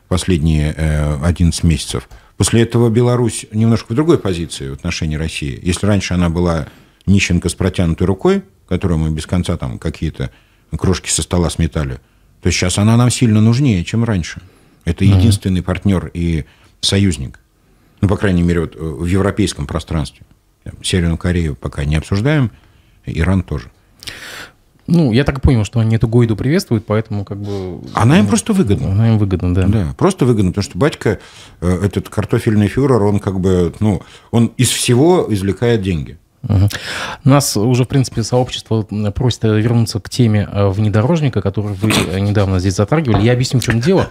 последние 11 э, месяцев, после этого Беларусь немножко в другой позиции в отношении России. Если раньше она была нищенка с протянутой рукой, которую мы без конца там какие-то крошки со стола сметали, то сейчас она нам сильно нужнее, чем раньше. Это единственный партнер и союзник. Ну, по крайней мере, вот в европейском пространстве. Северную Корею пока не обсуждаем, Иран тоже. Ну, я так понял, что они эту Гойду приветствуют, поэтому как бы... Она им ну, просто выгодна. Она им выгодна, да. Да, просто выгодно, потому что батька, э, этот картофельный фюрер, он как бы, ну, он из всего извлекает деньги. Угу. Нас уже, в принципе, сообщество просит вернуться к теме э, внедорожника, который вы э, недавно здесь затрагивали. Я объясню, в чем дело.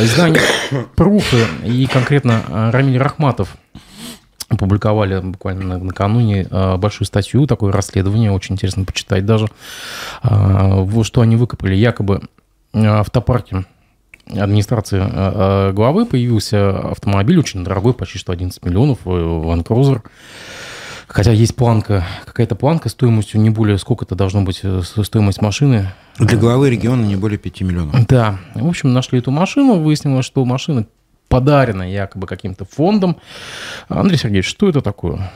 Издание «Пруфы» и конкретно Рамиль Рахматов – опубликовали буквально накануне э, большую статью, такое расследование, очень интересно почитать даже, а, что они выкопали. Якобы э, в автопарке администрации э, главы появился автомобиль, очень дорогой, почти что 11 миллионов, Land Cruiser. Хотя есть планка, какая-то планка стоимостью не более, сколько это должно быть стоимость машины. Для главы региона не более 5 миллионов. Да. В общем, нашли эту машину, выяснилось, что машина подарено якобы каким-то фондом. Андрей Сергеевич, что это такое?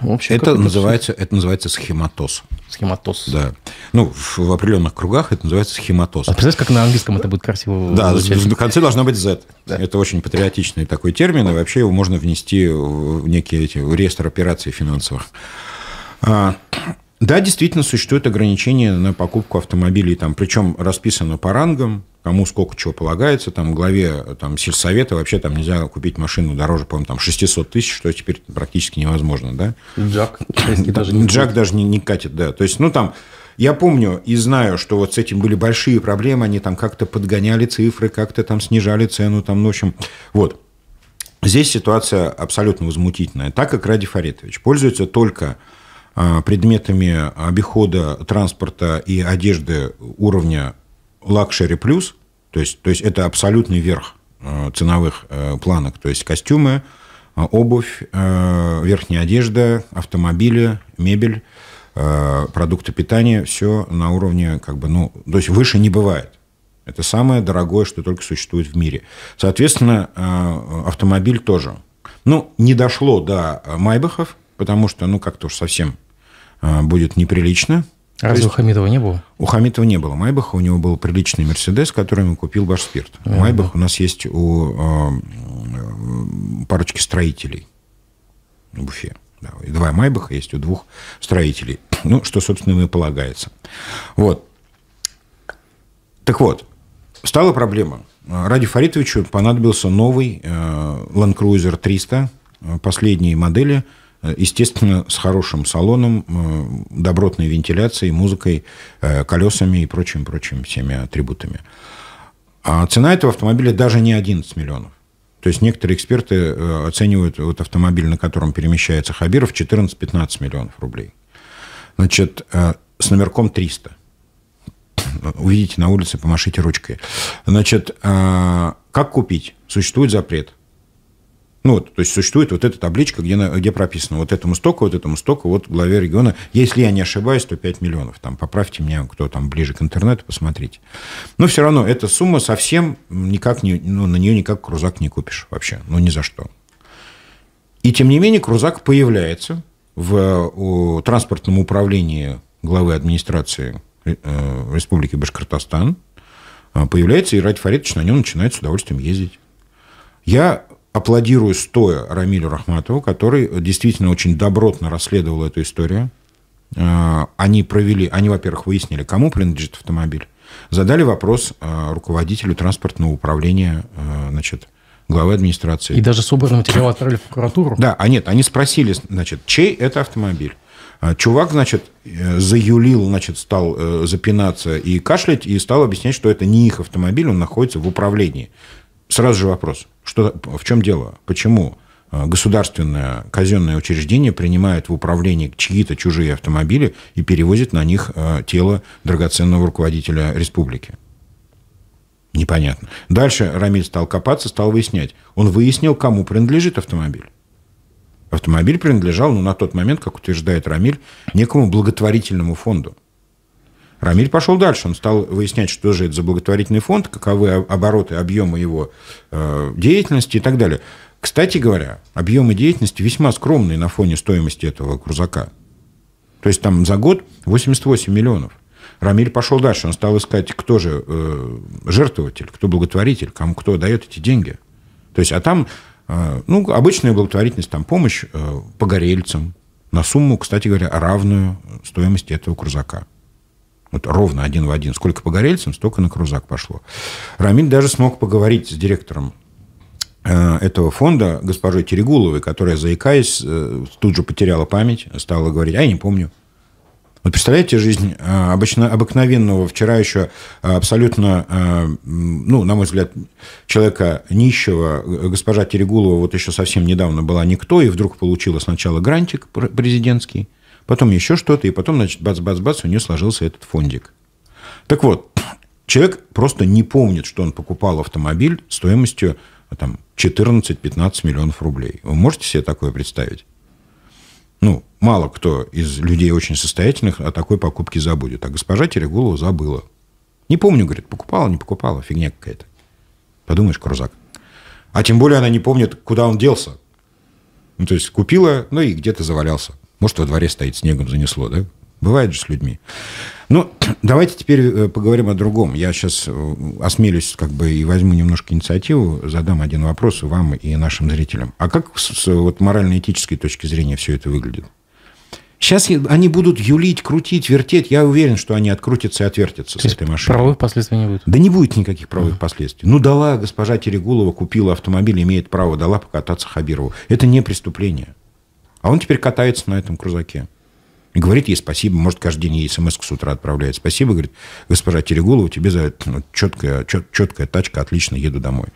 Вообще, это, это, называется, все? это называется схематоз. Схематоз. Да. Ну, в, в определенных кругах это называется схематоз. А представляешь как на английском это будет красиво Да, звучать? в конце должна быть Z. Да. Это очень патриотичный такой термин, и вообще его можно внести в некие эти, в реестр операций финансовых. А, да, действительно существует ограничение на покупку автомобилей, там, причем расписано по рангам, кому сколько чего полагается, там, главе там, сельсовета вообще там нельзя купить машину дороже, по-моему, там 600 тысяч, что теперь практически невозможно, да? Джак. даже не Джак даже не, не катит, да. То есть, ну, там, я помню и знаю, что вот с этим были большие проблемы, они там как-то подгоняли цифры, как-то там снижали цену, там, ну, в общем, вот. Здесь ситуация абсолютно возмутительная, так как Ради Фаретович пользуется только а, предметами обихода, транспорта и одежды уровня лакшери плюс, то есть, то есть это абсолютный верх а, ценовых э, планок, то есть костюмы, а, обувь, э, верхняя одежда, автомобили, мебель, э, продукты питания, все на уровне, как бы, ну, то есть выше не бывает. Это самое дорогое, что только существует в мире. Соответственно, автомобиль тоже. Ну, не дошло до Майбахов, потому что, ну, как-то уж совсем а, будет неприлично. А разве у Хамитова не было? У Хамитова не было Майбаха, у него был приличный Мерседес, который он купил Башспирт. А, mm-hmm. Майбах у нас есть у э, парочки строителей в Уфе. Да, и два Майбаха есть у двух строителей. Ну, что, собственно, и полагается. Вот. Так вот, стала проблема. Ради Фаритовичу понадобился новый э, Land Cruiser 300 э, последней модели – Э, естественно, с хорошим салоном, э, добротной вентиляцией, музыкой, э, колесами и прочим-прочим всеми атрибутами. А цена этого автомобиля даже не 11 миллионов. То есть некоторые эксперты оценивают вот автомобиль, на котором перемещается Хабиров, 14-15 миллионов рублей. Значит, с номерком 300. Увидите на улице, помашите ручкой. Значит, как купить? Существует запрет. Ну, вот, то есть существует вот эта табличка, где, где прописано вот этому столько, вот этому столько, вот главе региона, если я не ошибаюсь, то 105 миллионов. Там поправьте меня, кто там ближе к интернету, посмотрите. Но все равно эта сумма совсем никак не, ну, на нее никак крузак не купишь вообще, ну ни за что. И тем не менее крузак появляется в транспортном управлении главы администрации э, Республики Башкортостан, а, появляется, и Ради Фаридович на нем начинает с удовольствием ездить. Я аплодирую стоя Рамилю Рахматову, который действительно очень добротно расследовал эту историю. Э, они провели, они, во-первых, выяснили, кому принадлежит автомобиль, задали вопрос э, руководителю транспортного управления, э, значит, главы администрации. И даже собранный материал отправили в прокуратуру? Да, а нет, они спросили, значит, чей это автомобиль. Чувак, значит, заюлил, значит, стал запинаться и кашлять, и стал объяснять, что это не их автомобиль, он находится в управлении. Сразу же вопрос, что, в чем дело? Почему э, государственное казенное учреждение принимает в управление чьи-то чужие автомобили и перевозит на них э, тело драгоценного руководителя республики? Непонятно. Дальше Рамиль стал копаться, стал выяснять. Он выяснил, кому принадлежит автомобиль. Автомобиль принадлежал, ну, на тот момент, как утверждает Рамиль, некому благотворительному фонду – Рамиль пошел дальше, он стал выяснять, что же это за благотворительный фонд, каковы обороты, объемы его э, деятельности и так далее. Кстати говоря, объемы деятельности весьма скромные на фоне стоимости этого крузака. То есть там за год 88 миллионов. Рамиль пошел дальше, он стал искать, кто же э, жертвователь, кто благотворитель, кому кто дает эти деньги. То есть, а там, э, ну, обычная благотворительность, там помощь э, погорельцам на сумму, кстати говоря, равную стоимости этого крузака. Вот ровно один в один. Сколько по горельцам, столько на крузак пошло. Рамиль даже смог поговорить с директором э, этого фонда госпожой Терегуловой, которая, заикаясь, э, тут же потеряла память, стала говорить, а я не помню. Вот представляете жизнь э, обычно, обыкновенного, вчера еще абсолютно, ну, на мой взгляд, человека нищего, госпожа Терегулова вот еще совсем недавно была никто, и вдруг получила сначала грантик президентский, потом еще что-то, и потом, значит, бац-бац-бац, у нее сложился этот фондик. Так вот, человек просто не помнит, что он покупал автомобиль стоимостью а, там, 14-15 миллионов рублей. Вы можете себе такое представить? Ну, мало кто из людей очень состоятельных о такой покупке забудет. А госпожа Терегулова забыла. Не помню, говорит, покупала, не покупала, фигня какая-то. Подумаешь, крузак. А тем более она не помнит, куда он делся. Ну, то есть купила, ну и где-то завалялся. Может, во дворе стоит, снегом занесло, да? Бывает же с людьми. Ну, давайте теперь э, поговорим о другом. Я сейчас э, осмелюсь как бы и возьму немножко инициативу, задам один вопрос вам, и нашим зрителям. А как с вот, морально-этической точки зрения все это выглядит? Сейчас они будут юлить, крутить, вертеть. Я уверен, что они открутятся и отвертятся То с этой машины. Правовых последствий не будет. Да не будет никаких правовых uh-huh. последствий. Ну, дала госпожа Терегулова, купила автомобиль, имеет право, дала покататься Хабирову. Это не преступление. А он теперь катается на этом крузаке. И говорит ей спасибо, может, каждый день ей смс с утра отправляет. Спасибо, говорит, госпожа Терегулова, тебе за это ну, четкая, чет, четкая тачка, отлично, еду домой.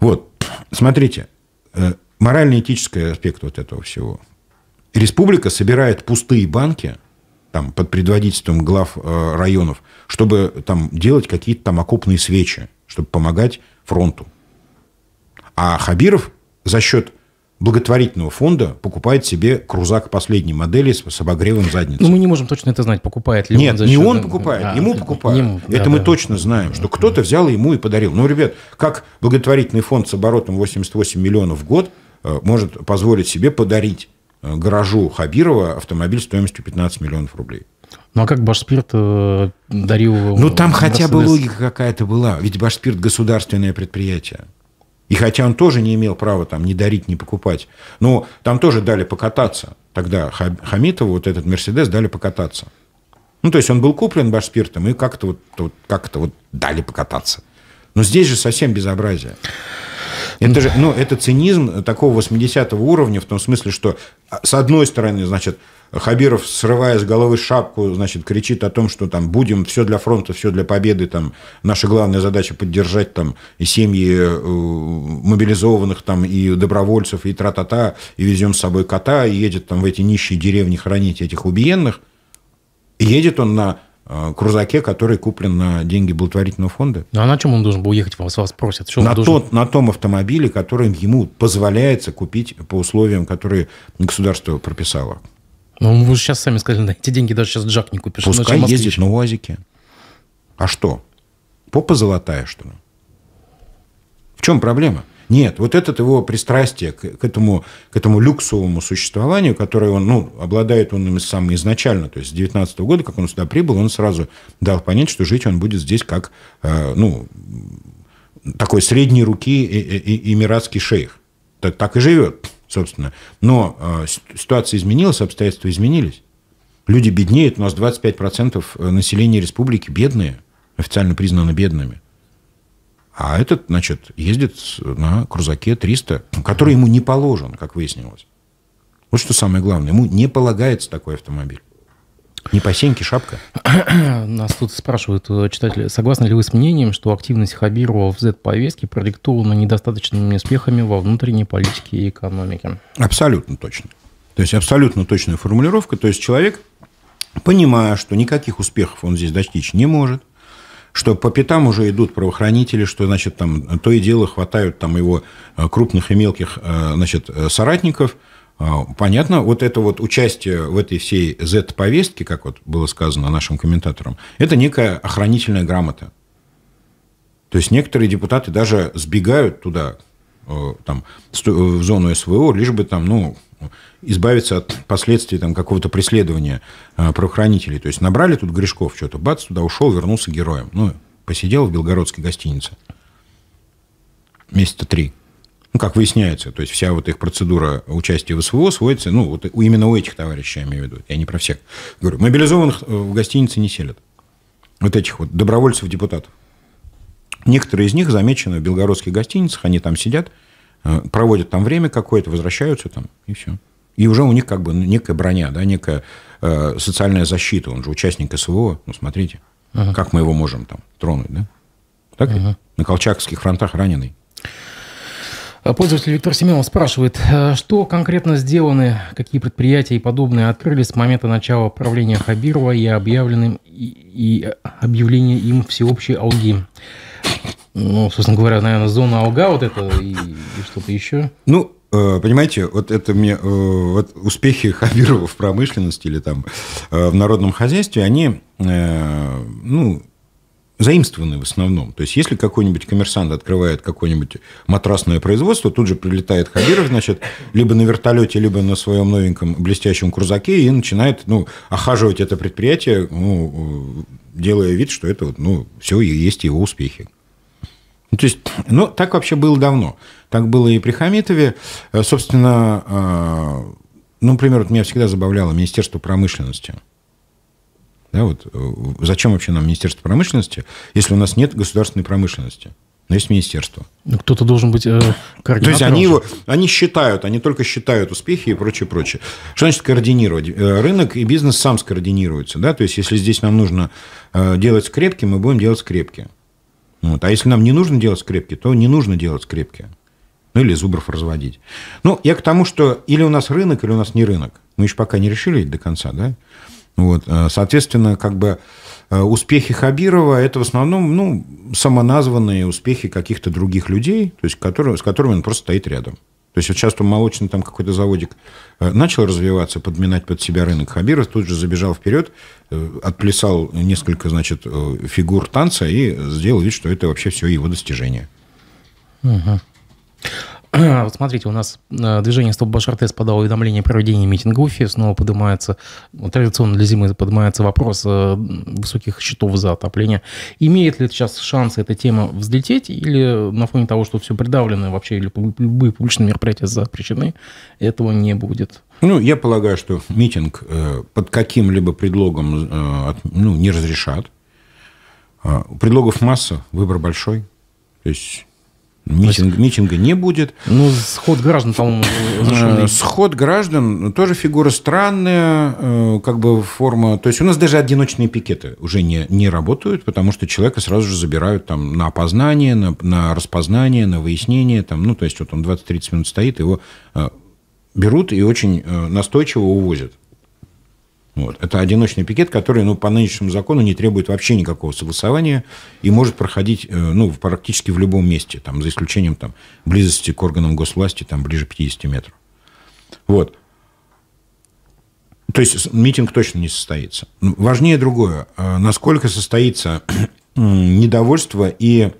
Вот, смотрите, э, морально-этический аспект вот этого всего. Республика собирает пустые банки, там, под предводительством глав э, районов, чтобы там делать какие-то там окопные свечи, чтобы помогать фронту. А Хабиров за счет благотворительного фонда покупает себе крузак последней модели с, с обогревом задницы. Ну мы не можем точно это знать, покупает ли Нет, он. Нет, не он покупает, а, ему покупают. Ему, это да, мы да. точно знаем, что кто-то взял ему и подарил. Ну, ребят, как благотворительный фонд с оборотом 88 миллионов в год э, может позволить себе подарить э, гаражу Хабирова автомобиль стоимостью 15 миллионов рублей? Ну а как Башспирт э, дарил... Ну там хотя бы логика какая-то была, ведь Башспирт государственное предприятие. И хотя он тоже не имел права там не дарить, не покупать, но там тоже дали покататься. Тогда Хамитову вот этот Мерседес дали покататься. Ну, то есть он был куплен Башспиртом и как-то вот, вот, как вот дали покататься. Но здесь же совсем безобразие. Это же, ну, это цинизм такого 80 уровня, в том смысле, что а, с одной стороны, значит, Хабиров, срывая с головы шапку, значит, кричит о том, что там будем все для фронта, все для победы, там наша главная задача поддержать там и семьи э, мобилизованных, там и добровольцев, и тра-та-та, и везем с собой кота, и едет там в эти нищие деревни хранить этих убиенных. И едет он на э, крузаке, который куплен на деньги благотворительного фонда. Ну, а на чем он должен был ехать, вас, вас просят? на, должен... тот, на том автомобиле, который ему позволяется купить по условиям, которые государство прописало. Ну, вы же сейчас сами сказали, на эти деньги даже сейчас Джак не купишь. Пускай ездит на УАЗике. А что? Попа золотая, что ли? В чем проблема? Нет, вот это его пристрастие к, к, этому, к этому люксовому существованию, которое он, ну, обладает он им сам изначально, то есть с 19 года, как он сюда прибыл, он сразу дал понять, что жить он будет здесь как, э, ну, такой средней руки э -э -э эмиратский шейх. Так, так и живет собственно. Но а, ситуация изменилась, обстоятельства изменились. Люди беднеют, у нас 25% э, населения республики бедные, официально признаны бедными. А этот, значит, ездит на крузаке 300, который ему не положен, как выяснилось. Вот что самое главное, ему не полагается такой автомобиль. Не посеньки, шапка. Нас тут спрашивают э, читатели, согласны ли вы с мнением, что активность Хабирова в Z-повестке продиктована недостаточными успехами во внутренней политике и экономике? Абсолютно точно. То есть абсолютно точная формулировка. То есть человек, понимая, что никаких успехов он здесь достичь не может, что по пятам уже идут правоохранители, что, значит, там то и дело хватают там его э, крупных и мелких, э, значит, соратников – а, понятно, вот это вот участие в этой всей Z-повестке, как вот было сказано нашим комментатором, это некая охранительная грамота. То есть некоторые депутаты даже сбегают туда, э, там, в зону СВО, лишь бы там, ну, избавиться от последствий там, какого-то преследования э, правоохранителей. То есть набрали тут грешков что-то, бац, туда ушел, вернулся героем. Ну, посидел в белгородской гостинице месяца три ну, как выясняется, то есть вся вот их процедура участия в СВО сводится, ну, вот именно у этих товарищей, я имею в виду, я не про всех. Говорю, мобилизованных э, в гостинице не селят. Вот этих вот добровольцев-депутатов. Некоторые из них замечены в белгородских гостиницах, они там сидят, э, проводят там время какое-то, возвращаются там, и все. И уже у них как бы некая броня, да, некая э, социальная защита. Он же участник СВО, ну, смотрите, ага. как мы его можем там тронуть, да? Так ага. На Колчаковских фронтах раненый. Э, пользователь Виктор Семенов спрашивает, э, что конкретно сделаны, какие предприятия и подобные открыли с момента начала правления Хабирова и, объявленным, и, и объявления им всеобщей алги? Ну, собственно говоря, наверное, зона алга вот это и, и что-то еще. Ну, э, понимаете, вот это мне, вот успехи Хабирова в промышленности или там в народном хозяйстве, они, ну, заимствованы в основном. То есть, если какой-нибудь коммерсант открывает какое-нибудь матрасное производство, тут же прилетает Хабиров, значит, либо на вертолете, либо на своем новеньком блестящем крузаке и начинает ну, охаживать это предприятие, ну, э, делая вид, что это вот, ну, все и есть его успехи. Ну, то есть, ну, так вообще было давно. Так было и при Хамитове. Э, собственно, э, ну, например, вот меня всегда забавляло Министерство промышленности – да, вот, э, зачем вообще нам Министерство промышленности, если у нас нет государственной промышленности? но есть министерство. Ну, кто-то должен быть э, координатором. То есть они, его, они считают, они только считают успехи и прочее, прочее. Что значит координировать? Э, рынок и бизнес сам скоординируется. Да? То есть если здесь нам нужно э, делать скрепки, мы будем делать скрепки. Вот. А если нам не нужно делать скрепки, то не нужно делать скрепки. Ну, или зубров разводить. Ну, я к тому, что или у нас рынок, или у нас не рынок. Мы еще пока не решили до конца, да? Вот, э, соответственно, как бы э, успехи Хабирова – это в основном ну, самоназванные успехи каких-то других людей, то есть, которые, с которыми он просто стоит рядом. То есть вот сейчас молочный там какой-то заводик э, начал развиваться, подминать под себя рынок Хабиров, тут же забежал вперед, отплясал несколько, значит, фигур танца и сделал вид, что это вообще все его достижение. Угу. вот смотрите, у нас э, движение «Стоп Башарте» подало уведомление о проведении митинга в Уфе. Снова поднимается, ну, традиционно для зимы поднимается вопрос э, высоких счетов за отопление. Имеет ли сейчас шансы эта тема взлететь или на фоне того, что все придавлено, вообще или любые публичные мероприятия запрещены, этого не будет? Ну, я полагаю, что митинг э, под каким-либо предлогом ну, не разрешат. А, предлогов масса, выбор большой. То есть Митинг, есть... Митинга не будет. Ну, сход граждан, по-моему, э, Сход граждан ну, тоже фигура странная, э, как бы форма... То есть у нас даже одиночные пикеты уже не, не работают, потому что человека сразу же забирают там на опознание, на, на распознание, на выяснение. Там, ну, то есть вот он 20-30 минут стоит, его э, берут и очень настойчиво увозят. Вот. Это одиночный пикет, который ну, по нынешнему закону не требует вообще никакого согласования и может проходить э, ну, практически в любом месте, там, за исключением там, близости к органам госвласти там, ближе 50 метров. Вот. То есть митинг точно не состоится. Ну, важнее другое, э, насколько состоится недовольство и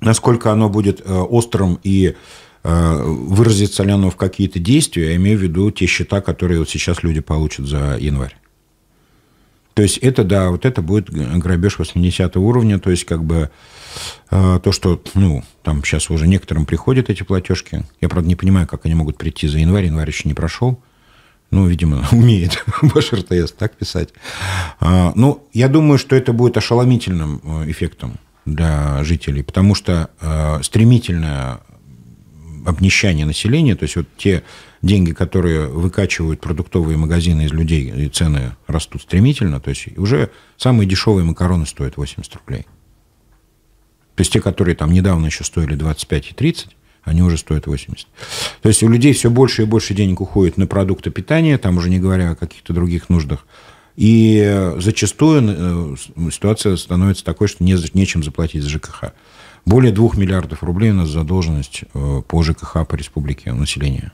насколько оно будет э, острым и Э, выразится ли оно в какие-то действия, я имею в виду те счета, которые вот сейчас люди получат за январь. То есть это, да, вот это будет грабеж 80 уровня, то есть как бы э, то, что, ну, там сейчас уже некоторым приходят эти платежки. Я, правда, не понимаю, как они могут прийти за январь, январь еще не прошел. Ну, видимо, умеет ваш РТС так писать. А, ну, я думаю, что это будет ошеломительным э, эффектом для жителей, потому что э, стремительное обнищание населения, то есть вот те деньги, которые выкачивают продуктовые магазины из людей, и цены растут стремительно, то есть уже самые дешевые макароны стоят 80 рублей. То есть те, которые там недавно еще стоили 25 и 30, они уже стоят 80. То есть у людей все больше и больше денег уходит на продукты питания, там уже не говоря о каких-то других нуждах. И зачастую э, ситуация становится такой, что не, нечем заплатить за ЖКХ. Более 2 миллиардов рублей у нас задолженность э, по ЖКХ по республике у населения.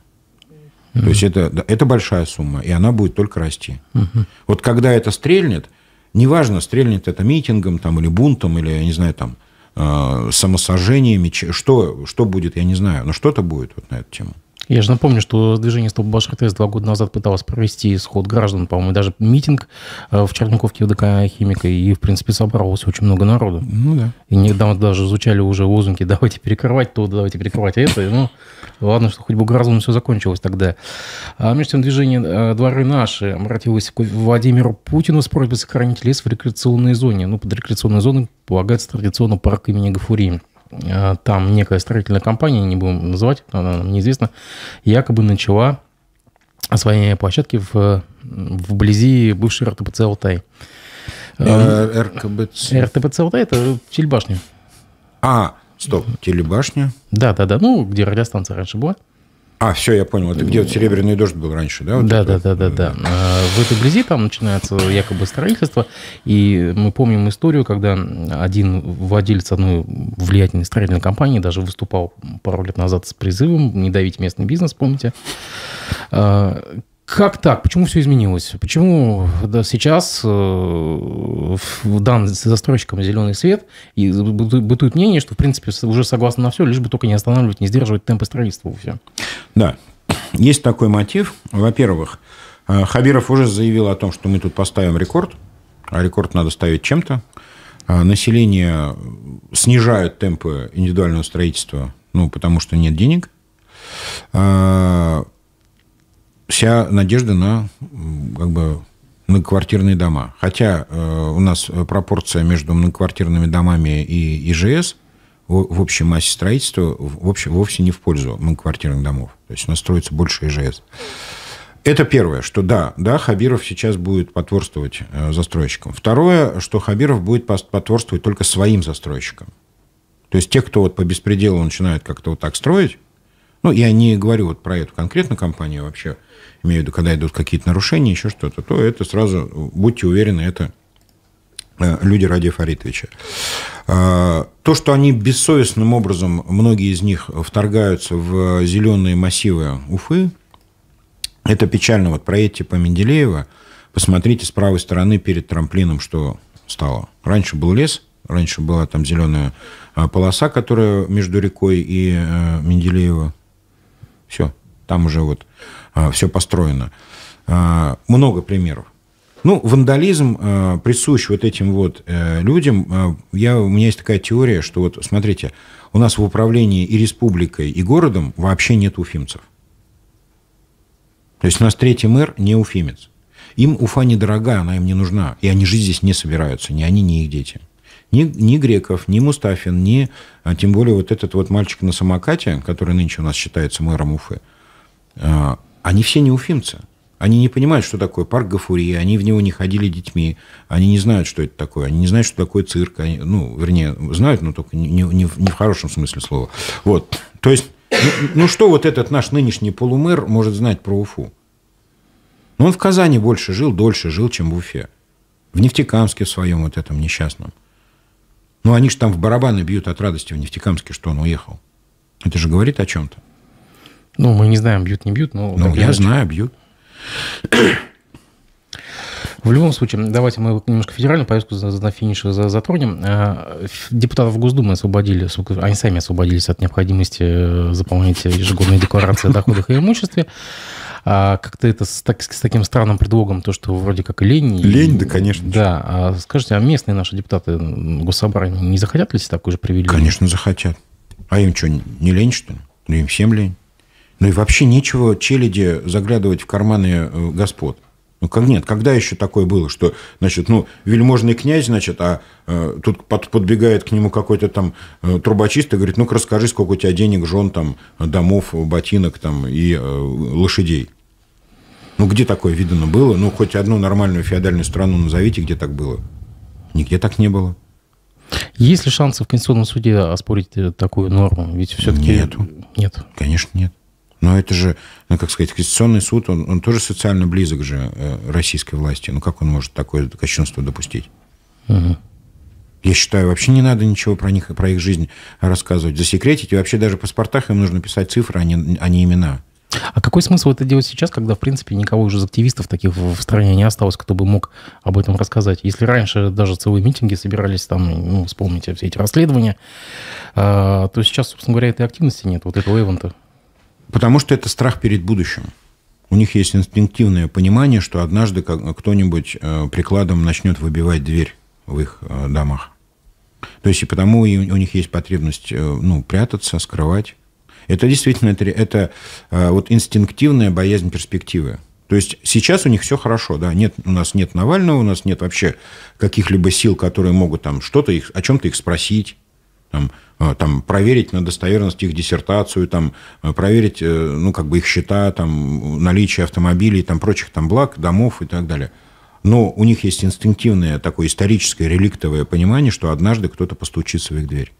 То есть это, это большая сумма, и она будет только расти. mm Вот когда это стрельнет, неважно, стрельнет это митингом там, или бунтом, или, я не знаю, там, э, самосожжениями, что, что будет, я не знаю, но что-то будет вот на эту тему. Я же напомню, что движение «Стоп Башхартес» два года назад пыталось провести сход граждан, по-моему, даже митинг э, в Черниковке в ДК «Химика», и, в принципе, собралось очень много народу. Ну да. И недавно даже звучали уже лозунги «давайте перекрывать то, давайте перекрывать это». Ну, ладно, что хоть бы разумно все закончилось тогда. А между тем движение э, «Дворы наши» обратилось к Владимиру Путину с просьбой сохранить лес в рекреационной зоне. Ну, под рекреационной зоной полагается традиционно парк имени Гафурин. Э, там некая строительная компания, не будем называть, она нам неизвестна, якобы начала освоение площадки в, вблизи бывшей РТПЦ Алтай. Э, э, РКБЦ. РТПЦ Алтай – это телебашня. А, стоп, телебашня? Да, да, да, ну, где радиостанция раньше была. А, все, я понял. Это где вот серебряный дождь был раньше, да? Вот да, да, да, да, да. А, в этой близи там начинается якобы строительство. И мы помним историю, когда один владелец одной влиятельной строительной компании даже выступал пару лет назад с призывом не давить местный бизнес, помните? А, как так? Почему все изменилось? Почему да, сейчас э, дан застройщикам зеленый свет? И бытует мнение, что, в принципе, уже согласны на все, лишь бы только не останавливать, не сдерживать темпы строительства. Все. Да. Есть такой мотив. Во-первых, э, Хабиров уже заявил о том, что мы тут поставим рекорд, а рекорд надо ставить чем-то. Э, население снижает темпы индивидуального строительства, ну, потому что нет денег. Э, вся надежда на как бы многоквартирные дома. Хотя э, у нас э, пропорция между многоквартирными домами и ИЖС в, в общей массе строительства в, общем вовсе не в пользу многоквартирных домов. То есть у нас строится больше ИЖС. Это первое, что да, да, Хабиров сейчас будет потворствовать э, застройщикам. Второе, что Хабиров будет потворствовать только своим застройщикам. То есть те, кто вот по беспределу начинают как-то вот так строить, ну, я не говорю вот про эту конкретную компанию вообще, имею в виду, когда идут какие-то нарушения, еще что-то, то это сразу, будьте уверены, это э, люди ради Фаритовича. А, то, что они бессовестным образом, многие из них вторгаются в зеленые массивы Уфы, это печально. Вот проедьте по Менделеева, посмотрите с правой стороны перед трамплином, что стало. Раньше был лес, раньше была там зеленая э, полоса, которая между рекой и э, Менделеева. Все, там уже вот а, все построено. А, много примеров. Ну, вандализм э, присущ вот этим вот э, людям. А, я, у меня есть такая теория, что вот, смотрите, у нас в управлении и республикой, и городом вообще нет уфимцев. То есть у нас третий мэр не уфимец. Им Уфа недорога, она им не нужна. И они жить здесь не собираются, ни они, ни их дети. Ни, ни Греков, ни Мустафин, ни, а тем более вот этот вот мальчик на самокате, который нынче у нас считается мэром Уфы. А, они все не уфимцы. Они не понимают, что такое парк Гафури, они в него не ходили детьми, они не знают, что это такое, они не знают, что такое цирк, они, ну, вернее, знают, но только не, не, не в хорошем смысле слова. Вот, то есть, ну, ну что вот этот наш нынешний полумэр может знать про Уфу? Ну он в Казани больше жил, дольше жил, чем в Уфе. В Нефтекамске в своем вот этом несчастном. Ну, они же там в барабаны бьют от радости в Нефтекамске, что он уехал. Это же говорит о чем-то. Ну, мы не знаем, бьют, не бьют, но... Ну, я знаю, бьют. В любом случае, давайте мы немножко федеральную повестку за, за затронем. А, депутатов Госдумы освободили, они сами освободились от необходимости э, заполнять ежегодные декларации о доходах и имуществе. А как-то это с, так, с таким странным предлогом, то, что вроде как лень. Лень, и, да, конечно. Да. А скажите, а местные наши депутаты госсобрания не захотят ли себе такую же привилегию? Конечно, захотят. А им что, не лень, что ли? Ну, им всем лень. Ну и вообще нечего челяди заглядывать в карманы э, господ. Ну, как нет, когда еще такое было, что, значит, ну, вельможный князь, значит, а э, тут под, подбегает к нему какой-то там э, трубочист и говорит, ну-ка расскажи, сколько у тебя денег, жен, там, домов, ботинок, там, и э, лошадей. Ну, где такое видано было? Ну, хоть одну нормальную феодальную страну назовите, где так было. Нигде так не было. Есть ли шансы в Конституционном суде оспорить э, такую норму? Ведь все-таки... Нет. Нет. Конечно, нет. Но это же, ну, как сказать, Конституционный суд, он, он тоже социально близок же э, российской власти. Ну, как он может такое кощунство допустить? Угу. Я считаю, вообще не надо ничего про них и про их жизнь рассказывать, засекретить. И вообще даже в паспортах им нужно писать цифры, а не, а не имена. А какой смысл это делать сейчас, когда, в принципе, никого уже из активистов таких в стране не осталось, кто бы мог об этом рассказать? Если раньше даже целые митинги собирались, там, ну, вспомните все эти расследования, а, то сейчас, собственно говоря, этой активности нет, вот этого эвента. Потому что это страх перед будущим. У них есть инстинктивное понимание, что однажды кто-нибудь э, прикладом начнет выбивать дверь в их э, домах. То есть и потому у них есть потребность э, ну, прятаться, скрывать. Это действительно это, это вот инстинктивная боязнь перспективы. То есть сейчас у них все хорошо, да, нет, у нас нет Навального, у нас нет вообще каких-либо сил, которые могут там что-то их, о чем-то их спросить, там, а, там, проверить на достоверность их диссертацию, там, а, проверить э, ну, как бы их счета, там, наличие автомобилей, там, прочих там, благ, домов и так далее. Но у них есть инстинктивное такое историческое реликтовое понимание, что однажды кто-то постучится в их дверь.